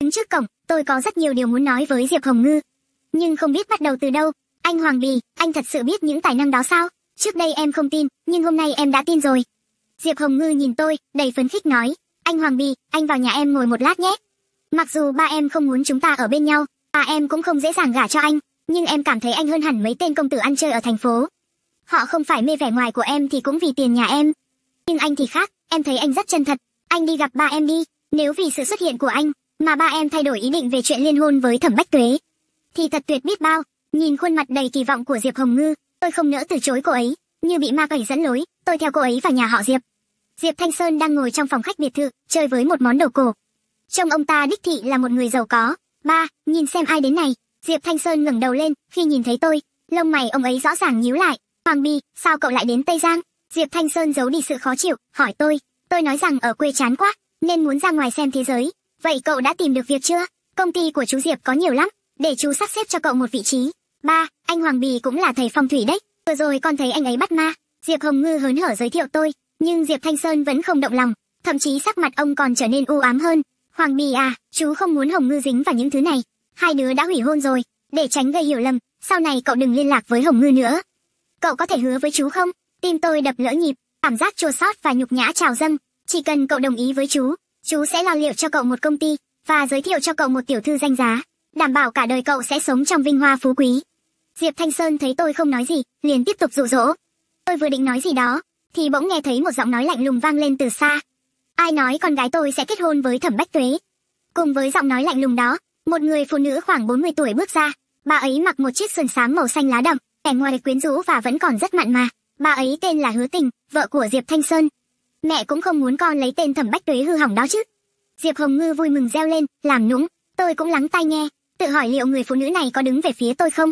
đứng trước cổng tôi có rất nhiều điều muốn nói với diệp hồng ngư nhưng không biết bắt đầu từ đâu anh hoàng bì anh thật sự biết những tài năng đó sao trước đây em không tin nhưng hôm nay em đã tin rồi diệp hồng ngư nhìn tôi đầy phấn khích nói anh hoàng bì anh vào nhà em ngồi một lát nhé mặc dù ba em không muốn chúng ta ở bên nhau ba em cũng không dễ dàng gả cho anh nhưng em cảm thấy anh hơn hẳn mấy tên công tử ăn chơi ở thành phố họ không phải mê vẻ ngoài của em thì cũng vì tiền nhà em. Nhưng anh thì khác, em thấy anh rất chân thật. Anh đi gặp ba em đi, nếu vì sự xuất hiện của anh, mà ba em thay đổi ý định về chuyện liên hôn với Thẩm Bách Tuế. Thì thật tuyệt biết bao, nhìn khuôn mặt đầy kỳ vọng của Diệp Hồng Ngư, tôi không nỡ từ chối cô ấy, như bị ma quỷ dẫn lối, tôi theo cô ấy vào nhà họ Diệp. Diệp Thanh Sơn đang ngồi trong phòng khách biệt thự, chơi với một món đồ cổ. Trông ông ta đích thị là một người giàu có. Ba, nhìn xem ai đến này. Diệp Thanh Sơn ngẩng đầu lên, khi nhìn thấy tôi, lông mày ông ấy rõ ràng nhíu lại, Hoàng Bì, sao cậu lại đến Tây Giang? Diệp Thanh Sơn giấu đi sự khó chịu, hỏi tôi. Tôi nói rằng ở quê chán quá, nên muốn ra ngoài xem thế giới. Vậy cậu đã tìm được việc chưa? Công ty của chú Diệp có nhiều lắm, để chú sắp xếp cho cậu một vị trí. Ba, anh Hoàng Bì cũng là thầy phong thủy đấy. Vừa rồi con thấy anh ấy bắt ma. Diệp Hồng Ngư hớn hở giới thiệu tôi, nhưng Diệp Thanh Sơn vẫn không động lòng, thậm chí sắc mặt ông còn trở nên u ám hơn. Hoàng Bì à, chú không muốn Hồng Ngư dính vào những thứ này. Hai đứa đã hủy hôn rồi, để tránh gây hiểu lầm, sau này cậu đừng liên lạc với Hồng Ngư nữa cậu có thể hứa với chú không tim tôi đập lỡ nhịp cảm giác chua xót và nhục nhã trào dâng chỉ cần cậu đồng ý với chú chú sẽ lo liệu cho cậu một công ty và giới thiệu cho cậu một tiểu thư danh giá đảm bảo cả đời cậu sẽ sống trong vinh hoa phú quý diệp thanh sơn thấy tôi không nói gì liền tiếp tục dụ dỗ tôi vừa định nói gì đó thì bỗng nghe thấy một giọng nói lạnh lùng vang lên từ xa ai nói con gái tôi sẽ kết hôn với thẩm bách tuế cùng với giọng nói lạnh lùng đó một người phụ nữ khoảng 40 tuổi bước ra bà ấy mặc một chiếc sườn xám màu xanh lá đậm vẻ ngoài quyến rũ và vẫn còn rất mặn mà bà ấy tên là hứa tình vợ của diệp thanh sơn mẹ cũng không muốn con lấy tên thẩm bách tuế hư hỏng đó chứ diệp hồng ngư vui mừng reo lên làm nũng tôi cũng lắng tai nghe tự hỏi liệu người phụ nữ này có đứng về phía tôi không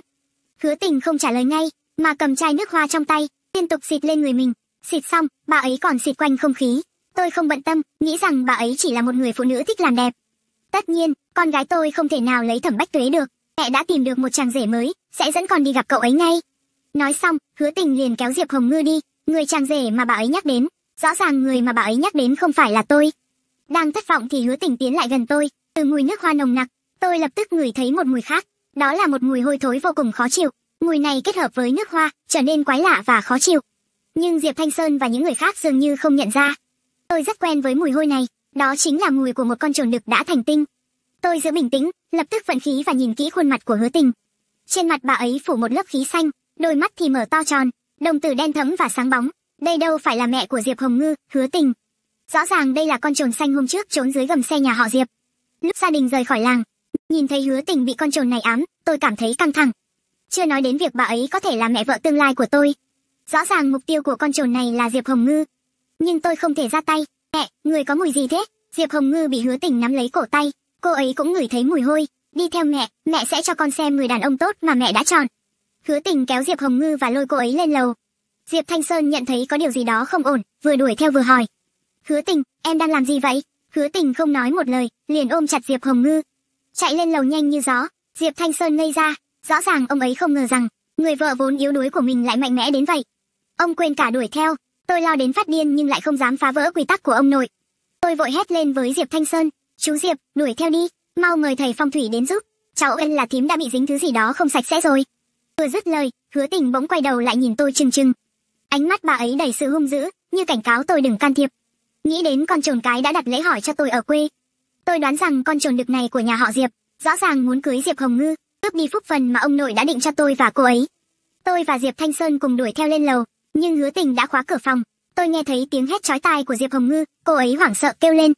hứa tình không trả lời ngay mà cầm chai nước hoa trong tay liên tục xịt lên người mình xịt xong bà ấy còn xịt quanh không khí tôi không bận tâm nghĩ rằng bà ấy chỉ là một người phụ nữ thích làm đẹp tất nhiên con gái tôi không thể nào lấy thẩm bách tuế được mẹ đã tìm được một chàng rể mới sẽ dẫn con đi gặp cậu ấy ngay nói xong hứa tình liền kéo diệp hồng ngư đi người chàng rể mà bà ấy nhắc đến rõ ràng người mà bà ấy nhắc đến không phải là tôi đang thất vọng thì hứa tình tiến lại gần tôi từ mùi nước hoa nồng nặc tôi lập tức ngửi thấy một mùi khác đó là một mùi hôi thối vô cùng khó chịu mùi này kết hợp với nước hoa trở nên quái lạ và khó chịu nhưng diệp thanh sơn và những người khác dường như không nhận ra tôi rất quen với mùi hôi này đó chính là mùi của một con trồn đực đã thành tinh tôi giữ bình tĩnh lập tức vận khí và nhìn kỹ khuôn mặt của hứa tình trên mặt bà ấy phủ một lớp khí xanh đôi mắt thì mở to tròn đồng tử đen thẫm và sáng bóng đây đâu phải là mẹ của diệp hồng ngư hứa tình rõ ràng đây là con trồn xanh hôm trước trốn dưới gầm xe nhà họ diệp lúc gia đình rời khỏi làng nhìn thấy hứa tình bị con trồn này ám tôi cảm thấy căng thẳng chưa nói đến việc bà ấy có thể là mẹ vợ tương lai của tôi rõ ràng mục tiêu của con trồn này là diệp hồng ngư nhưng tôi không thể ra tay mẹ người có mùi gì thế diệp hồng ngư bị hứa tình nắm lấy cổ tay cô ấy cũng ngửi thấy mùi hôi đi theo mẹ mẹ sẽ cho con xem người đàn ông tốt mà mẹ đã chọn hứa tình kéo diệp hồng ngư và lôi cô ấy lên lầu diệp thanh sơn nhận thấy có điều gì đó không ổn vừa đuổi theo vừa hỏi hứa tình em đang làm gì vậy hứa tình không nói một lời liền ôm chặt diệp hồng ngư chạy lên lầu nhanh như gió diệp thanh sơn ngây ra rõ ràng ông ấy không ngờ rằng người vợ vốn yếu đuối của mình lại mạnh mẽ đến vậy ông quên cả đuổi theo tôi lo đến phát điên nhưng lại không dám phá vỡ quy tắc của ông nội tôi vội hét lên với diệp thanh sơn chú diệp đuổi theo đi mau mời thầy phong thủy đến giúp cháu ân là thím đã bị dính thứ gì đó không sạch sẽ rồi vừa dứt lời hứa tình bỗng quay đầu lại nhìn tôi chừng chừng ánh mắt bà ấy đầy sự hung dữ như cảnh cáo tôi đừng can thiệp nghĩ đến con chồn cái đã đặt lễ hỏi cho tôi ở quê tôi đoán rằng con chồn đực này của nhà họ diệp rõ ràng muốn cưới diệp hồng ngư cướp đi phúc phần mà ông nội đã định cho tôi và cô ấy tôi và diệp thanh sơn cùng đuổi theo lên lầu nhưng hứa tình đã khóa cửa phòng tôi nghe thấy tiếng hét chói tai của diệp hồng ngư cô ấy hoảng sợ kêu lên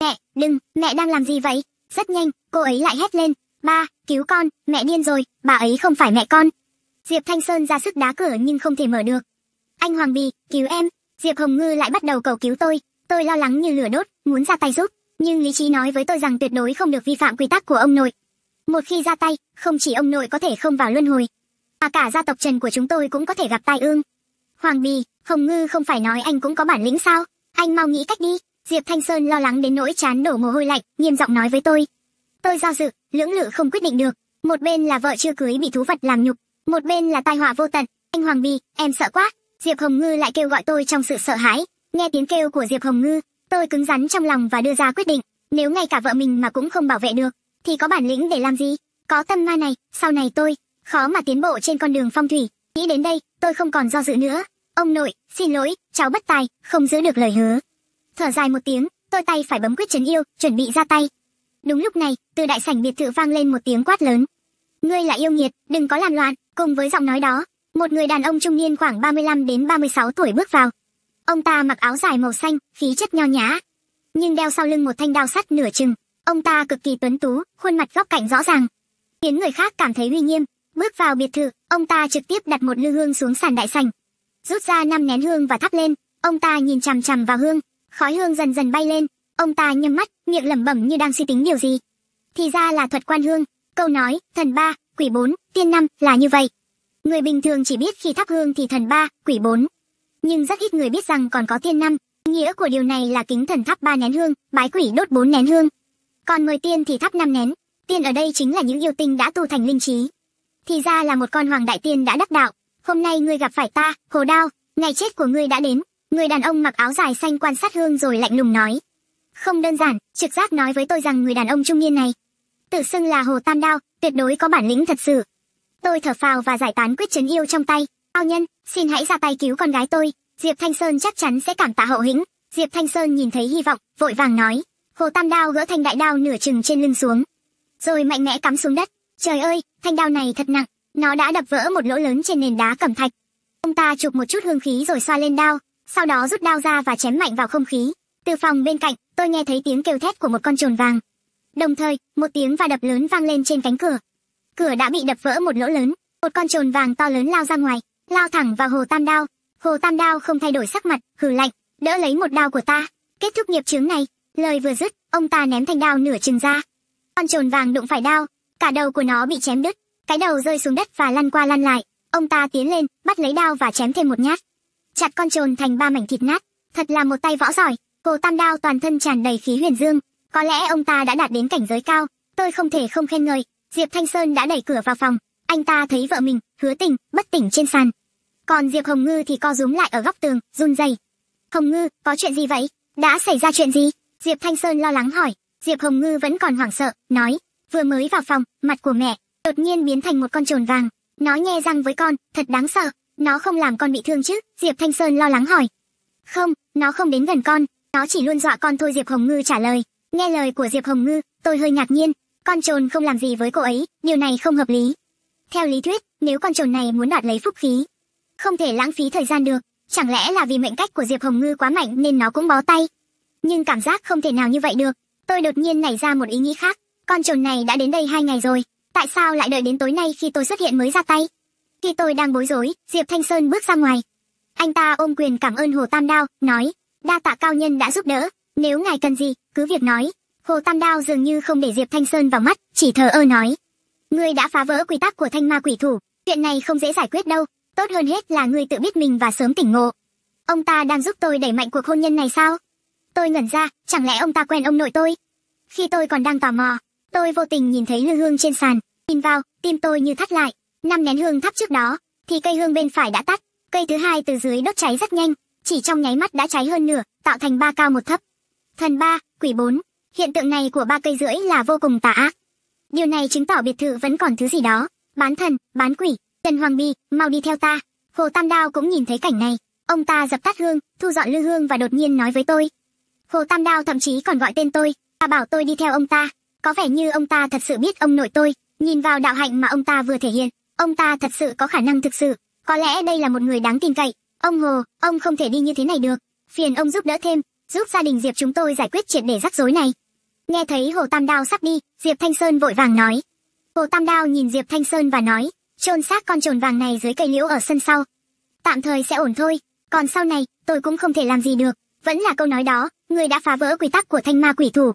mẹ đừng mẹ đang làm gì vậy rất nhanh, cô ấy lại hét lên, ba, cứu con, mẹ điên rồi, bà ấy không phải mẹ con. Diệp Thanh Sơn ra sức đá cửa nhưng không thể mở được. Anh Hoàng Bì, cứu em, Diệp Hồng Ngư lại bắt đầu cầu cứu tôi, tôi lo lắng như lửa đốt, muốn ra tay giúp, nhưng lý trí nói với tôi rằng tuyệt đối không được vi phạm quy tắc của ông nội. Một khi ra tay, không chỉ ông nội có thể không vào luân hồi, mà cả gia tộc Trần của chúng tôi cũng có thể gặp tai ương. Hoàng Bì, Hồng Ngư không phải nói anh cũng có bản lĩnh sao? Anh mau nghĩ cách đi, Diệp Thanh Sơn lo lắng đến nỗi chán đổ mồ hôi lạnh, nghiêm giọng nói với tôi. Tôi do dự, lưỡng lự không quyết định được. Một bên là vợ chưa cưới bị thú vật làm nhục, một bên là tai họa vô tận. Anh Hoàng Bì, em sợ quá. Diệp Hồng Ngư lại kêu gọi tôi trong sự sợ hãi. Nghe tiếng kêu của Diệp Hồng Ngư, tôi cứng rắn trong lòng và đưa ra quyết định. Nếu ngay cả vợ mình mà cũng không bảo vệ được, thì có bản lĩnh để làm gì? Có tâm ma này, sau này tôi khó mà tiến bộ trên con đường phong thủy. Nghĩ đến đây, tôi không còn do dự nữa. Ông nội, xin lỗi, cháu bất tài, không giữ được lời hứa thở dài một tiếng tôi tay phải bấm quyết trấn yêu chuẩn bị ra tay đúng lúc này từ đại sảnh biệt thự vang lên một tiếng quát lớn ngươi là yêu nghiệt đừng có làm loạn cùng với giọng nói đó một người đàn ông trung niên khoảng 35 đến 36 tuổi bước vào ông ta mặc áo dài màu xanh khí chất nho nhã nhưng đeo sau lưng một thanh đao sắt nửa chừng ông ta cực kỳ tuấn tú khuôn mặt góc cạnh rõ ràng khiến người khác cảm thấy uy nghiêm bước vào biệt thự ông ta trực tiếp đặt một lư hương xuống sàn đại sảnh rút ra năm nén hương và thắp lên ông ta nhìn chằm chằm vào hương khói hương dần dần bay lên ông ta nhắm mắt miệng lẩm bẩm như đang suy tính điều gì thì ra là thuật quan hương câu nói thần ba quỷ bốn tiên năm là như vậy người bình thường chỉ biết khi thắp hương thì thần ba quỷ bốn nhưng rất ít người biết rằng còn có tiên năm nghĩa của điều này là kính thần thắp ba nén hương bái quỷ đốt bốn nén hương còn mời tiên thì thắp năm nén tiên ở đây chính là những yêu tinh đã tu thành linh trí thì ra là một con hoàng đại tiên đã đắc đạo hôm nay ngươi gặp phải ta hồ đao ngày chết của ngươi đã đến Người đàn ông mặc áo dài xanh quan sát Hương rồi lạnh lùng nói. Không đơn giản, trực giác nói với tôi rằng người đàn ông trung niên này. Tự xưng là Hồ Tam Đao, tuyệt đối có bản lĩnh thật sự. Tôi thở phào và giải tán quyết chấn yêu trong tay. Ao nhân, xin hãy ra tay cứu con gái tôi. Diệp Thanh Sơn chắc chắn sẽ cảm tạ hậu hĩnh. Diệp Thanh Sơn nhìn thấy hy vọng, vội vàng nói. Hồ Tam Đao gỡ thanh đại đao nửa chừng trên lưng xuống. Rồi mạnh mẽ cắm xuống đất. Trời ơi, thanh đao này thật nặng. Nó đã đập vỡ một lỗ lớn trên nền đá cẩm thạch. Ông ta chụp một chút hương khí rồi xoa lên đao, sau đó rút đao ra và chém mạnh vào không khí từ phòng bên cạnh tôi nghe thấy tiếng kêu thét của một con trồn vàng đồng thời một tiếng va đập lớn vang lên trên cánh cửa cửa đã bị đập vỡ một lỗ lớn một con trồn vàng to lớn lao ra ngoài lao thẳng vào hồ tam đao hồ tam đao không thay đổi sắc mặt hừ lạnh đỡ lấy một đao của ta kết thúc nghiệp chướng này lời vừa dứt ông ta ném thanh đao nửa chừng ra con trồn vàng đụng phải đao cả đầu của nó bị chém đứt cái đầu rơi xuống đất và lăn qua lăn lại ông ta tiến lên bắt lấy đao và chém thêm một nhát chặt con trồn thành ba mảnh thịt nát. Thật là một tay võ giỏi, Hồ Tam Đao toàn thân tràn đầy khí huyền dương, có lẽ ông ta đã đạt đến cảnh giới cao, tôi không thể không khen ngợi. Diệp Thanh Sơn đã đẩy cửa vào phòng, anh ta thấy vợ mình, hứa tình, bất tỉnh trên sàn. Còn Diệp Hồng Ngư thì co rúm lại ở góc tường, run rẩy. Hồng Ngư, có chuyện gì vậy? Đã xảy ra chuyện gì? Diệp Thanh Sơn lo lắng hỏi. Diệp Hồng Ngư vẫn còn hoảng sợ, nói, vừa mới vào phòng, mặt của mẹ, đột nhiên biến thành một con trồn vàng. Nó nhe răng với con, thật đáng sợ. Nó không làm con bị thương chứ? Diệp Thanh Sơn lo lắng hỏi. Không, nó không đến gần con, nó chỉ luôn dọa con thôi Diệp Hồng Ngư trả lời. Nghe lời của Diệp Hồng Ngư, tôi hơi ngạc nhiên, con trồn không làm gì với cô ấy, điều này không hợp lý. Theo lý thuyết, nếu con trồn này muốn đoạt lấy phúc khí, không thể lãng phí thời gian được, chẳng lẽ là vì mệnh cách của Diệp Hồng Ngư quá mạnh nên nó cũng bó tay. Nhưng cảm giác không thể nào như vậy được, tôi đột nhiên nảy ra một ý nghĩ khác, con trồn này đã đến đây hai ngày rồi, tại sao lại đợi đến tối nay khi tôi xuất hiện mới ra tay? Khi tôi đang bối rối, Diệp Thanh Sơn bước ra ngoài. Anh ta ôm quyền cảm ơn Hồ Tam Đao, nói, đa tạ cao nhân đã giúp đỡ, nếu ngài cần gì, cứ việc nói. Hồ Tam Đao dường như không để Diệp Thanh Sơn vào mắt, chỉ thờ ơ nói. Ngươi đã phá vỡ quy tắc của thanh ma quỷ thủ, chuyện này không dễ giải quyết đâu, tốt hơn hết là ngươi tự biết mình và sớm tỉnh ngộ. Ông ta đang giúp tôi đẩy mạnh cuộc hôn nhân này sao? Tôi ngẩn ra, chẳng lẽ ông ta quen ông nội tôi? Khi tôi còn đang tò mò, tôi vô tình nhìn thấy lư hương trên sàn, nhìn vào, tim tôi như thắt lại, năm nén hương thắp trước đó thì cây hương bên phải đã tắt cây thứ hai từ dưới đốt cháy rất nhanh chỉ trong nháy mắt đã cháy hơn nửa tạo thành ba cao một thấp thần ba quỷ bốn hiện tượng này của ba cây rưỡi là vô cùng tà ác điều này chứng tỏ biệt thự vẫn còn thứ gì đó bán thần bán quỷ trần hoàng bi mau đi theo ta hồ tam đao cũng nhìn thấy cảnh này ông ta dập tắt hương thu dọn lư hương và đột nhiên nói với tôi hồ tam đao thậm chí còn gọi tên tôi và bảo tôi đi theo ông ta có vẻ như ông ta thật sự biết ông nội tôi nhìn vào đạo hạnh mà ông ta vừa thể hiện ông ta thật sự có khả năng thực sự có lẽ đây là một người đáng tin cậy ông hồ ông không thể đi như thế này được phiền ông giúp đỡ thêm giúp gia đình diệp chúng tôi giải quyết triệt để rắc rối này nghe thấy hồ tam đao sắp đi diệp thanh sơn vội vàng nói hồ tam đao nhìn diệp thanh sơn và nói chôn xác con trồn vàng này dưới cây liễu ở sân sau tạm thời sẽ ổn thôi còn sau này tôi cũng không thể làm gì được vẫn là câu nói đó người đã phá vỡ quy tắc của thanh ma quỷ thủ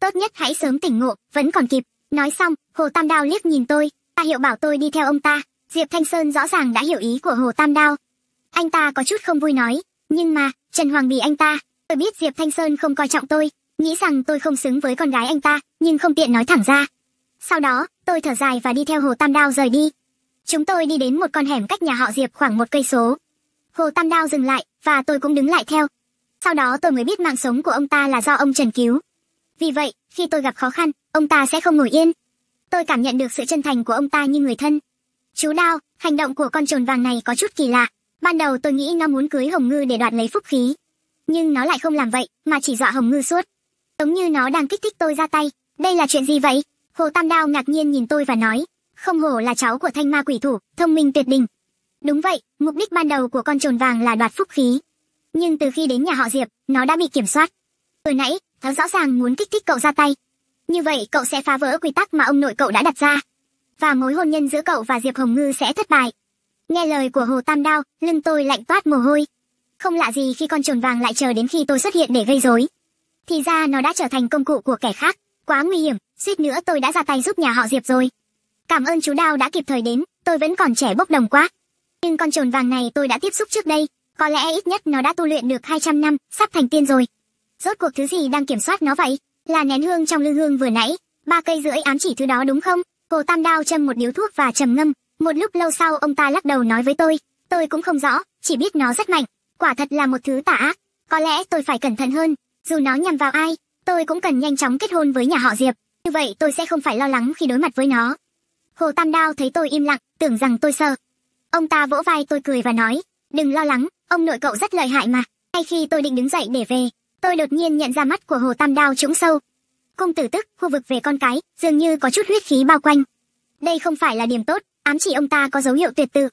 tốt nhất hãy sớm tỉnh ngộ vẫn còn kịp nói xong hồ tam đao liếc nhìn tôi ta hiệu bảo tôi đi theo ông ta diệp thanh sơn rõ ràng đã hiểu ý của hồ tam đao anh ta có chút không vui nói nhưng mà trần hoàng bì anh ta tôi biết diệp thanh sơn không coi trọng tôi nghĩ rằng tôi không xứng với con gái anh ta nhưng không tiện nói thẳng ra sau đó tôi thở dài và đi theo hồ tam đao rời đi chúng tôi đi đến một con hẻm cách nhà họ diệp khoảng một cây số hồ tam đao dừng lại và tôi cũng đứng lại theo sau đó tôi mới biết mạng sống của ông ta là do ông trần cứu vì vậy khi tôi gặp khó khăn ông ta sẽ không ngồi yên tôi cảm nhận được sự chân thành của ông ta như người thân chú đao hành động của con trồn vàng này có chút kỳ lạ ban đầu tôi nghĩ nó muốn cưới hồng ngư để đoạt lấy phúc khí nhưng nó lại không làm vậy mà chỉ dọa hồng ngư suốt giống như nó đang kích thích tôi ra tay đây là chuyện gì vậy hồ tam đao ngạc nhiên nhìn tôi và nói không hổ là cháu của thanh ma quỷ thủ thông minh tuyệt đỉnh đúng vậy mục đích ban đầu của con trồn vàng là đoạt phúc khí nhưng từ khi đến nhà họ diệp nó đã bị kiểm soát vừa nãy nó rõ ràng muốn kích thích cậu ra tay như vậy cậu sẽ phá vỡ quy tắc mà ông nội cậu đã đặt ra và mối hôn nhân giữa cậu và diệp hồng ngư sẽ thất bại nghe lời của hồ tam đao lưng tôi lạnh toát mồ hôi không lạ gì khi con trồn vàng lại chờ đến khi tôi xuất hiện để gây rối thì ra nó đã trở thành công cụ của kẻ khác quá nguy hiểm suýt nữa tôi đã ra tay giúp nhà họ diệp rồi cảm ơn chú đao đã kịp thời đến tôi vẫn còn trẻ bốc đồng quá nhưng con trồn vàng này tôi đã tiếp xúc trước đây có lẽ ít nhất nó đã tu luyện được 200 năm sắp thành tiên rồi rốt cuộc thứ gì đang kiểm soát nó vậy là nén hương trong lư hương vừa nãy ba cây rưỡi ám chỉ thứ đó đúng không hồ tam đao châm một điếu thuốc và trầm ngâm một lúc lâu sau ông ta lắc đầu nói với tôi tôi cũng không rõ chỉ biết nó rất mạnh quả thật là một thứ tà ác có lẽ tôi phải cẩn thận hơn dù nó nhằm vào ai tôi cũng cần nhanh chóng kết hôn với nhà họ diệp như vậy tôi sẽ không phải lo lắng khi đối mặt với nó hồ tam đao thấy tôi im lặng tưởng rằng tôi sợ ông ta vỗ vai tôi cười và nói đừng lo lắng ông nội cậu rất lợi hại mà ngay khi tôi định đứng dậy để về tôi đột nhiên nhận ra mắt của hồ tam đao trũng sâu cung tử tức khu vực về con cái dường như có chút huyết khí bao quanh đây không phải là điểm tốt ám chỉ ông ta có dấu hiệu tuyệt tự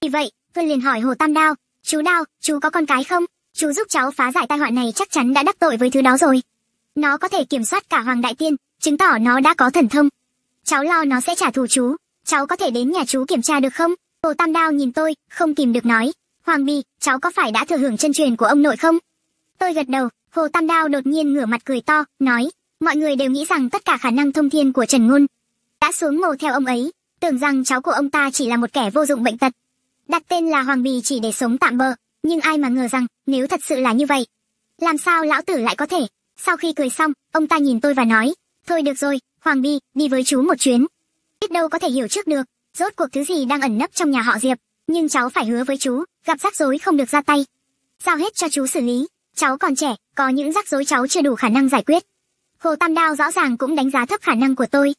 vì vậy tôi liền hỏi hồ tam đao chú đao chú có con cái không chú giúp cháu phá giải tai họa này chắc chắn đã đắc tội với thứ đó rồi nó có thể kiểm soát cả hoàng đại tiên chứng tỏ nó đã có thần thông cháu lo nó sẽ trả thù chú cháu có thể đến nhà chú kiểm tra được không hồ tam đao nhìn tôi không kìm được nói hoàng bì cháu có phải đã thừa hưởng chân truyền của ông nội không tôi gật đầu Hồ Tam Đao đột nhiên ngửa mặt cười to, nói, mọi người đều nghĩ rằng tất cả khả năng thông thiên của Trần Ngôn đã xuống ngồi theo ông ấy, tưởng rằng cháu của ông ta chỉ là một kẻ vô dụng bệnh tật. Đặt tên là Hoàng Bì chỉ để sống tạm bợ, nhưng ai mà ngờ rằng, nếu thật sự là như vậy, làm sao lão tử lại có thể? Sau khi cười xong, ông ta nhìn tôi và nói, thôi được rồi, Hoàng Bì, đi với chú một chuyến. Biết đâu có thể hiểu trước được, rốt cuộc thứ gì đang ẩn nấp trong nhà họ Diệp, nhưng cháu phải hứa với chú, gặp rắc rối không được ra tay. Giao hết cho chú xử lý, Cháu còn trẻ, có những rắc rối cháu chưa đủ khả năng giải quyết. Hồ Tam Đao rõ ràng cũng đánh giá thấp khả năng của tôi.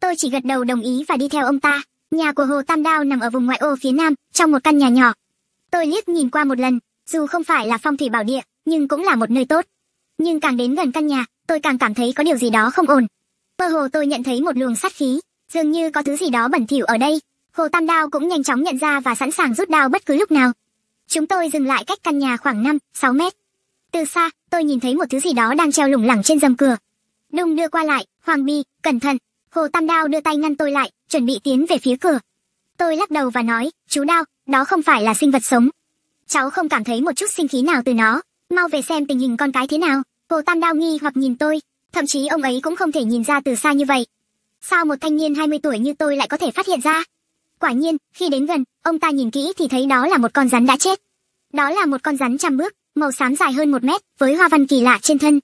Tôi chỉ gật đầu đồng ý và đi theo ông ta. Nhà của Hồ Tam Đao nằm ở vùng ngoại ô phía nam, trong một căn nhà nhỏ. Tôi liếc nhìn qua một lần, dù không phải là phong thủy bảo địa, nhưng cũng là một nơi tốt. Nhưng càng đến gần căn nhà, tôi càng cảm thấy có điều gì đó không ổn. Mơ hồ tôi nhận thấy một luồng sát khí, dường như có thứ gì đó bẩn thỉu ở đây. Hồ Tam Đao cũng nhanh chóng nhận ra và sẵn sàng rút đao bất cứ lúc nào. Chúng tôi dừng lại cách căn nhà khoảng 5, 6 mét. Từ xa, tôi nhìn thấy một thứ gì đó đang treo lủng lẳng trên rèm cửa. Đung đưa qua lại, Hoàng Bi, cẩn thận. Hồ Tam Đao đưa tay ngăn tôi lại, chuẩn bị tiến về phía cửa. Tôi lắc đầu và nói, chú Đao, đó không phải là sinh vật sống. Cháu không cảm thấy một chút sinh khí nào từ nó, mau về xem tình hình con cái thế nào. Hồ Tam Đao nghi hoặc nhìn tôi, thậm chí ông ấy cũng không thể nhìn ra từ xa như vậy. Sao một thanh niên 20 tuổi như tôi lại có thể phát hiện ra? Quả nhiên, khi đến gần, ông ta nhìn kỹ thì thấy đó là một con rắn đã chết. Đó là một con rắn trăm bước, màu xám dài hơn một mét, với hoa văn kỳ lạ trên thân.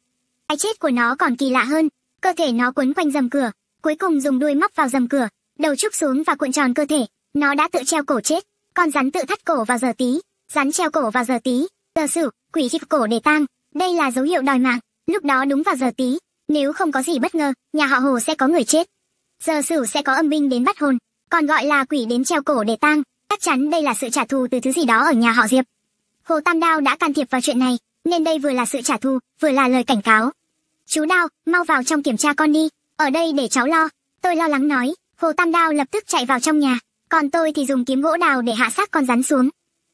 Cái chết của nó còn kỳ lạ hơn, cơ thể nó quấn quanh rầm cửa, cuối cùng dùng đuôi móc vào rầm cửa, đầu trúc xuống và cuộn tròn cơ thể, nó đã tự treo cổ chết, con rắn tự thắt cổ vào giờ tí, rắn treo cổ vào giờ tí, giờ sử, quỷ khi cổ để tang, đây là dấu hiệu đòi mạng, lúc đó đúng vào giờ tí, nếu không có gì bất ngờ, nhà họ Hồ sẽ có người chết. Giờ sử sẽ có âm binh đến bắt hồn, còn gọi là quỷ đến treo cổ để tang, chắc chắn đây là sự trả thù từ thứ gì đó ở nhà họ Diệp. Hồ Tam Đao đã can thiệp vào chuyện này, nên đây vừa là sự trả thù, vừa là lời cảnh cáo. Chú Đao, mau vào trong kiểm tra con đi, ở đây để cháu lo. Tôi lo lắng nói, Hồ Tam Đao lập tức chạy vào trong nhà, còn tôi thì dùng kiếm gỗ đào để hạ xác con rắn xuống.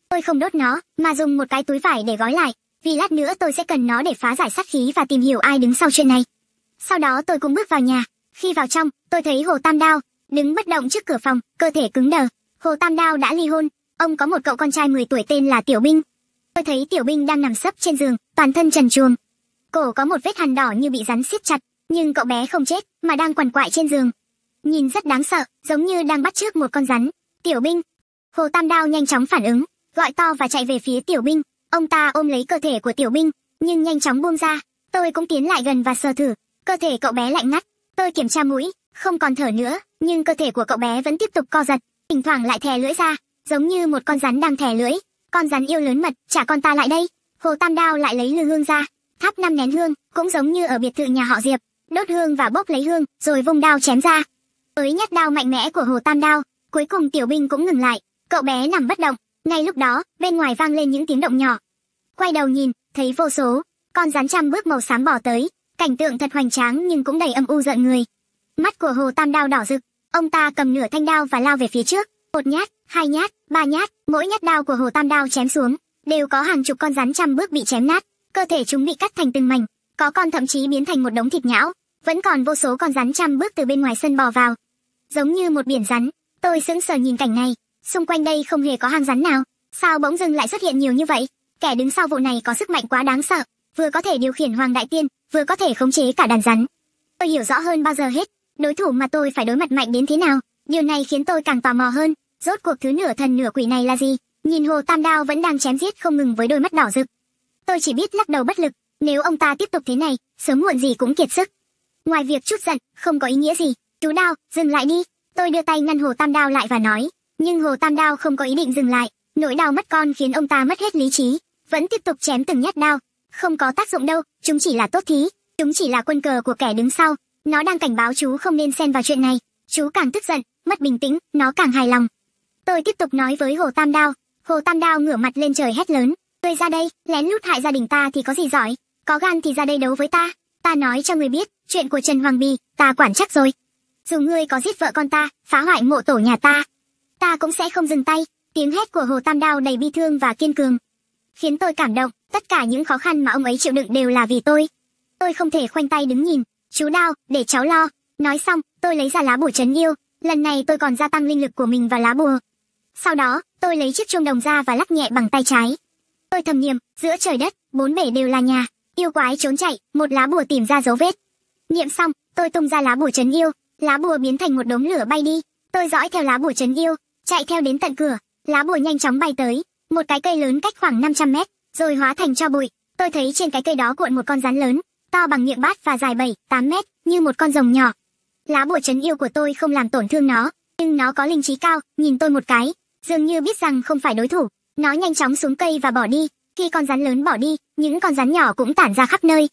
Tôi không đốt nó, mà dùng một cái túi vải để gói lại, vì lát nữa tôi sẽ cần nó để phá giải sát khí và tìm hiểu ai đứng sau chuyện này. Sau đó tôi cũng bước vào nhà, khi vào trong, tôi thấy Hồ Tam Đao đứng bất động trước cửa phòng, cơ thể cứng đờ. Hồ Tam Đao đã ly hôn, ông có một cậu con trai 10 tuổi tên là Tiểu Minh tôi thấy tiểu binh đang nằm sấp trên giường toàn thân trần truồng cổ có một vết hằn đỏ như bị rắn siết chặt nhưng cậu bé không chết mà đang quằn quại trên giường nhìn rất đáng sợ giống như đang bắt trước một con rắn tiểu binh hồ tam đao nhanh chóng phản ứng gọi to và chạy về phía tiểu binh ông ta ôm lấy cơ thể của tiểu binh nhưng nhanh chóng buông ra tôi cũng tiến lại gần và sờ thử cơ thể cậu bé lạnh ngắt tôi kiểm tra mũi không còn thở nữa nhưng cơ thể của cậu bé vẫn tiếp tục co giật thỉnh thoảng lại thè lưỡi ra giống như một con rắn đang thè lưỡi con rắn yêu lớn mật trả con ta lại đây hồ tam đao lại lấy lư hương ra thắp năm nén hương cũng giống như ở biệt thự nhà họ diệp đốt hương và bốc lấy hương rồi vung đao chém ra với nhát đao mạnh mẽ của hồ tam đao cuối cùng tiểu binh cũng ngừng lại cậu bé nằm bất động ngay lúc đó bên ngoài vang lên những tiếng động nhỏ quay đầu nhìn thấy vô số con rắn trăm bước màu xám bỏ tới cảnh tượng thật hoành tráng nhưng cũng đầy âm u giận người mắt của hồ tam đao đỏ rực ông ta cầm nửa thanh đao và lao về phía trước một nhát hai nhát ba nhát mỗi nhát đao của hồ tam đao chém xuống đều có hàng chục con rắn trăm bước bị chém nát cơ thể chúng bị cắt thành từng mảnh có con thậm chí biến thành một đống thịt nhão vẫn còn vô số con rắn trăm bước từ bên ngoài sân bò vào giống như một biển rắn tôi sững sờ nhìn cảnh này xung quanh đây không hề có hàng rắn nào sao bỗng dưng lại xuất hiện nhiều như vậy kẻ đứng sau vụ này có sức mạnh quá đáng sợ vừa có thể điều khiển hoàng đại tiên vừa có thể khống chế cả đàn rắn tôi hiểu rõ hơn bao giờ hết đối thủ mà tôi phải đối mặt mạnh đến thế nào điều này khiến tôi càng tò mò hơn rốt cuộc thứ nửa thần nửa quỷ này là gì nhìn hồ tam đao vẫn đang chém giết không ngừng với đôi mắt đỏ rực tôi chỉ biết lắc đầu bất lực nếu ông ta tiếp tục thế này sớm muộn gì cũng kiệt sức ngoài việc chút giận không có ý nghĩa gì tú đao dừng lại đi tôi đưa tay ngăn hồ tam đao lại và nói nhưng hồ tam đao không có ý định dừng lại nỗi đau mất con khiến ông ta mất hết lý trí vẫn tiếp tục chém từng nhát đao không có tác dụng đâu chúng chỉ là tốt thí chúng chỉ là quân cờ của kẻ đứng sau nó đang cảnh báo chú không nên xen vào chuyện này chú càng tức giận mất bình tĩnh nó càng hài lòng Tôi tiếp tục nói với Hồ Tam Đao. Hồ Tam Đao ngửa mặt lên trời hét lớn. Ngươi ra đây, lén lút hại gia đình ta thì có gì giỏi. Có gan thì ra đây đấu với ta. Ta nói cho người biết, chuyện của Trần Hoàng Bì, ta quản chắc rồi. Dù ngươi có giết vợ con ta, phá hoại mộ tổ nhà ta, ta cũng sẽ không dừng tay. Tiếng hét của Hồ Tam Đao đầy bi thương và kiên cường. Khiến tôi cảm động, tất cả những khó khăn mà ông ấy chịu đựng đều là vì tôi. Tôi không thể khoanh tay đứng nhìn. Chú Đao, để cháu lo. Nói xong, tôi lấy ra lá bùa trấn yêu. Lần này tôi còn gia tăng linh lực của mình vào lá bùa, sau đó tôi lấy chiếc chuông đồng ra và lắc nhẹ bằng tay trái tôi thầm niệm giữa trời đất bốn bể đều là nhà yêu quái trốn chạy một lá bùa tìm ra dấu vết niệm xong tôi tung ra lá bùa trấn yêu lá bùa biến thành một đống lửa bay đi tôi dõi theo lá bùa trấn yêu chạy theo đến tận cửa lá bùa nhanh chóng bay tới một cái cây lớn cách khoảng 500 mét rồi hóa thành cho bụi tôi thấy trên cái cây đó cuộn một con rắn lớn to bằng miệng bát và dài 7, 8 mét như một con rồng nhỏ lá bùa trấn yêu của tôi không làm tổn thương nó nhưng nó có linh trí cao nhìn tôi một cái dường như biết rằng không phải đối thủ nó nhanh chóng xuống cây và bỏ đi khi con rắn lớn bỏ đi những con rắn nhỏ cũng tản ra khắp nơi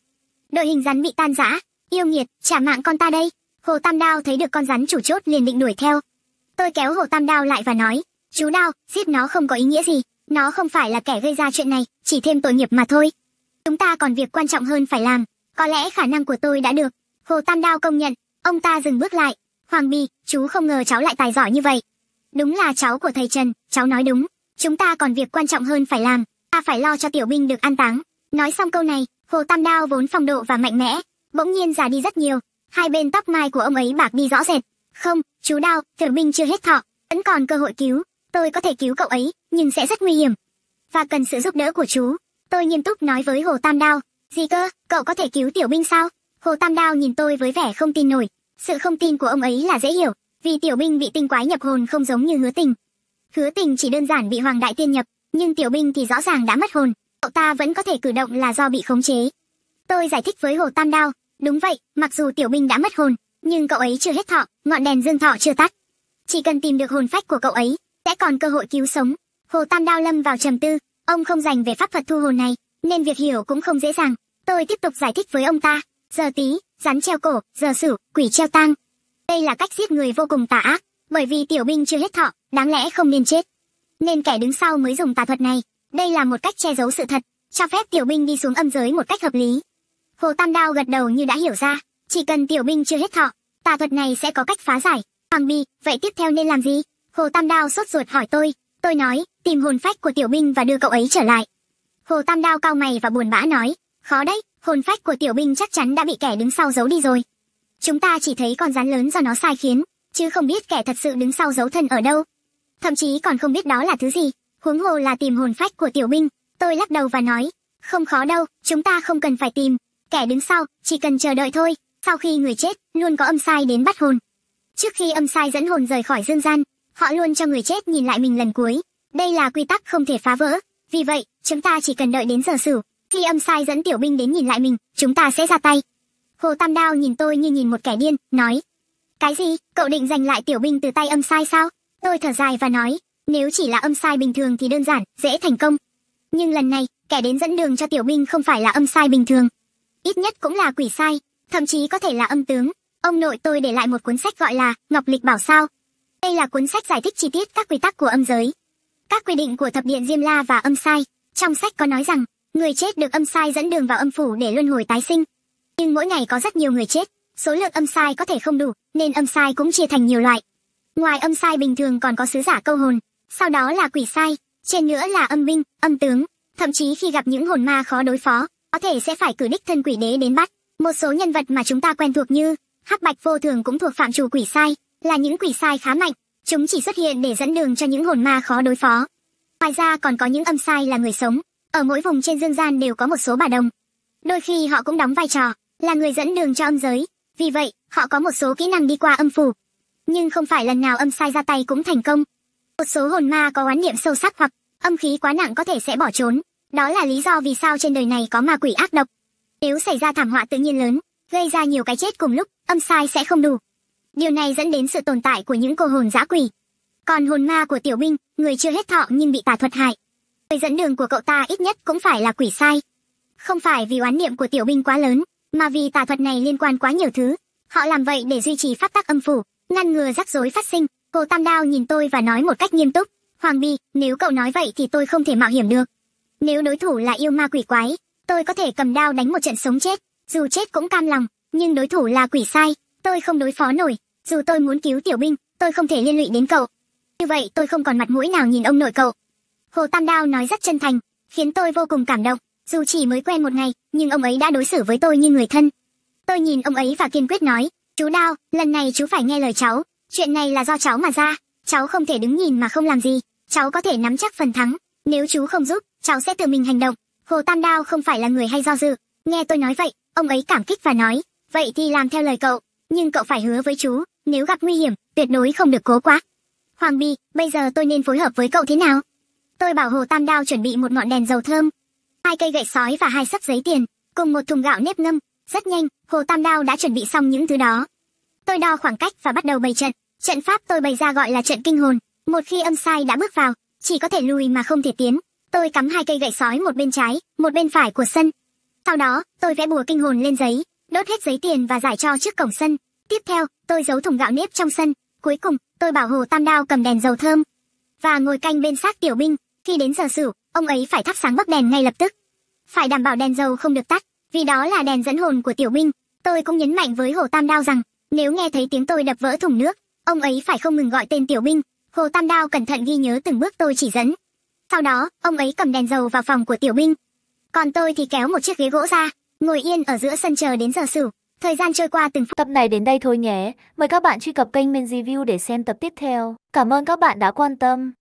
đội hình rắn bị tan rã yêu nghiệt trả mạng con ta đây hồ tam đao thấy được con rắn chủ chốt liền định đuổi theo tôi kéo hồ tam đao lại và nói chú đao giết nó không có ý nghĩa gì nó không phải là kẻ gây ra chuyện này chỉ thêm tội nghiệp mà thôi chúng ta còn việc quan trọng hơn phải làm có lẽ khả năng của tôi đã được hồ tam đao công nhận ông ta dừng bước lại hoàng bì chú không ngờ cháu lại tài giỏi như vậy Đúng là cháu của thầy Trần, cháu nói đúng. Chúng ta còn việc quan trọng hơn phải làm, ta phải lo cho tiểu binh được an táng. Nói xong câu này, Hồ Tam Đao vốn phong độ và mạnh mẽ, bỗng nhiên già đi rất nhiều. Hai bên tóc mai của ông ấy bạc đi rõ rệt. Không, chú Đao, tiểu binh chưa hết thọ, vẫn còn cơ hội cứu. Tôi có thể cứu cậu ấy, nhưng sẽ rất nguy hiểm. Và cần sự giúp đỡ của chú. Tôi nghiêm túc nói với Hồ Tam Đao. Gì cơ, cậu có thể cứu tiểu binh sao? Hồ Tam Đao nhìn tôi với vẻ không tin nổi. Sự không tin của ông ấy là dễ hiểu, vì tiểu binh bị tinh quái nhập hồn không giống như hứa tình hứa tình chỉ đơn giản bị hoàng đại tiên nhập nhưng tiểu binh thì rõ ràng đã mất hồn cậu ta vẫn có thể cử động là do bị khống chế tôi giải thích với hồ tam đao đúng vậy mặc dù tiểu binh đã mất hồn nhưng cậu ấy chưa hết thọ ngọn đèn dương thọ chưa tắt chỉ cần tìm được hồn phách của cậu ấy sẽ còn cơ hội cứu sống hồ tam đao lâm vào trầm tư ông không dành về pháp thuật thu hồn này nên việc hiểu cũng không dễ dàng tôi tiếp tục giải thích với ông ta giờ tí rắn treo cổ giờ sửu quỷ treo tang đây là cách giết người vô cùng tà ác, bởi vì tiểu binh chưa hết thọ, đáng lẽ không nên chết. Nên kẻ đứng sau mới dùng tà thuật này. Đây là một cách che giấu sự thật, cho phép tiểu binh đi xuống âm giới một cách hợp lý. Hồ Tam Đao gật đầu như đã hiểu ra, chỉ cần tiểu binh chưa hết thọ, tà thuật này sẽ có cách phá giải. Hoàng Bi, vậy tiếp theo nên làm gì? Hồ Tam Đao sốt ruột hỏi tôi, tôi nói, tìm hồn phách của tiểu binh và đưa cậu ấy trở lại. Hồ Tam Đao cao mày và buồn bã nói, khó đấy, hồn phách của tiểu binh chắc chắn đã bị kẻ đứng sau giấu đi rồi chúng ta chỉ thấy con rắn lớn do nó sai khiến, chứ không biết kẻ thật sự đứng sau giấu thân ở đâu. Thậm chí còn không biết đó là thứ gì, huống hồ là tìm hồn phách của tiểu binh, tôi lắc đầu và nói, không khó đâu, chúng ta không cần phải tìm, kẻ đứng sau, chỉ cần chờ đợi thôi, sau khi người chết, luôn có âm sai đến bắt hồn. Trước khi âm sai dẫn hồn rời khỏi dương gian, họ luôn cho người chết nhìn lại mình lần cuối. Đây là quy tắc không thể phá vỡ, vì vậy, chúng ta chỉ cần đợi đến giờ xử, khi âm sai dẫn tiểu binh đến nhìn lại mình, chúng ta sẽ ra tay. Hồ Tam Đao nhìn tôi như nhìn một kẻ điên, nói. Cái gì, cậu định giành lại tiểu binh từ tay âm sai sao? Tôi thở dài và nói, nếu chỉ là âm sai bình thường thì đơn giản, dễ thành công. Nhưng lần này, kẻ đến dẫn đường cho tiểu binh không phải là âm sai bình thường. Ít nhất cũng là quỷ sai, thậm chí có thể là âm tướng. Ông nội tôi để lại một cuốn sách gọi là Ngọc Lịch Bảo Sao. Đây là cuốn sách giải thích chi tiết các quy tắc của âm giới. Các quy định của thập điện Diêm La và âm sai. Trong sách có nói rằng, người chết được âm sai dẫn đường vào âm phủ để luân hồi tái sinh, nhưng mỗi ngày có rất nhiều người chết, số lượng âm sai có thể không đủ, nên âm sai cũng chia thành nhiều loại. Ngoài âm sai bình thường còn có sứ giả câu hồn, sau đó là quỷ sai, trên nữa là âm binh, âm tướng, thậm chí khi gặp những hồn ma khó đối phó, có thể sẽ phải cử đích thân quỷ đế đến bắt. Một số nhân vật mà chúng ta quen thuộc như Hắc Bạch Vô Thường cũng thuộc phạm trù quỷ sai, là những quỷ sai khá mạnh, chúng chỉ xuất hiện để dẫn đường cho những hồn ma khó đối phó. Ngoài ra còn có những âm sai là người sống, ở mỗi vùng trên dương gian đều có một số bà đồng. Đôi khi họ cũng đóng vai trò, là người dẫn đường cho âm giới, vì vậy, họ có một số kỹ năng đi qua âm phủ. Nhưng không phải lần nào âm sai ra tay cũng thành công. Một số hồn ma có oán niệm sâu sắc hoặc âm khí quá nặng có thể sẽ bỏ trốn. Đó là lý do vì sao trên đời này có ma quỷ ác độc. Nếu xảy ra thảm họa tự nhiên lớn, gây ra nhiều cái chết cùng lúc, âm sai sẽ không đủ. Điều này dẫn đến sự tồn tại của những cô hồn dã quỷ. Còn hồn ma của tiểu binh, người chưa hết thọ nhưng bị tà thuật hại. Người dẫn đường của cậu ta ít nhất cũng phải là quỷ sai. Không phải vì oán niệm của tiểu binh quá lớn, mà vì tà thuật này liên quan quá nhiều thứ, họ làm vậy để duy trì pháp tắc âm phủ, ngăn ngừa rắc rối phát sinh. Cô Tam Đao nhìn tôi và nói một cách nghiêm túc, Hoàng Bi, nếu cậu nói vậy thì tôi không thể mạo hiểm được. Nếu đối thủ là yêu ma quỷ quái, tôi có thể cầm đao đánh một trận sống chết, dù chết cũng cam lòng, nhưng đối thủ là quỷ sai, tôi không đối phó nổi, dù tôi muốn cứu tiểu binh, tôi không thể liên lụy đến cậu. Như vậy tôi không còn mặt mũi nào nhìn ông nội cậu. Hồ Tam Đao nói rất chân thành, khiến tôi vô cùng cảm động dù chỉ mới quen một ngày nhưng ông ấy đã đối xử với tôi như người thân tôi nhìn ông ấy và kiên quyết nói chú đao lần này chú phải nghe lời cháu chuyện này là do cháu mà ra cháu không thể đứng nhìn mà không làm gì cháu có thể nắm chắc phần thắng nếu chú không giúp cháu sẽ tự mình hành động hồ tam đao không phải là người hay do dự nghe tôi nói vậy ông ấy cảm kích và nói vậy thì làm theo lời cậu nhưng cậu phải hứa với chú nếu gặp nguy hiểm tuyệt đối không được cố quá hoàng bi bây giờ tôi nên phối hợp với cậu thế nào tôi bảo hồ tam đao chuẩn bị một ngọn đèn dầu thơm hai cây gậy sói và hai sấp giấy tiền, cùng một thùng gạo nếp ngâm. Rất nhanh, Hồ Tam Đao đã chuẩn bị xong những thứ đó. Tôi đo khoảng cách và bắt đầu bày trận. Trận pháp tôi bày ra gọi là trận kinh hồn. Một khi âm sai đã bước vào, chỉ có thể lùi mà không thể tiến. Tôi cắm hai cây gậy sói một bên trái, một bên phải của sân. Sau đó, tôi vẽ bùa kinh hồn lên giấy, đốt hết giấy tiền và giải cho trước cổng sân. Tiếp theo, tôi giấu thùng gạo nếp trong sân. Cuối cùng, tôi bảo Hồ Tam Đao cầm đèn dầu thơm và ngồi canh bên xác tiểu binh. Khi đến giờ sửu, ông ấy phải thắp sáng bấc đèn ngay lập tức phải đảm bảo đèn dầu không được tắt vì đó là đèn dẫn hồn của tiểu binh tôi cũng nhấn mạnh với hồ tam đao rằng nếu nghe thấy tiếng tôi đập vỡ thùng nước ông ấy phải không ngừng gọi tên tiểu binh hồ tam đao cẩn thận ghi nhớ từng bước tôi chỉ dẫn sau đó ông ấy cầm đèn dầu vào phòng của tiểu binh còn tôi thì kéo một chiếc ghế gỗ ra ngồi yên ở giữa sân chờ đến giờ sửu thời gian trôi qua từng phút tập này đến đây thôi nhé mời các bạn truy cập kênh men review để xem tập tiếp theo cảm ơn các bạn đã quan tâm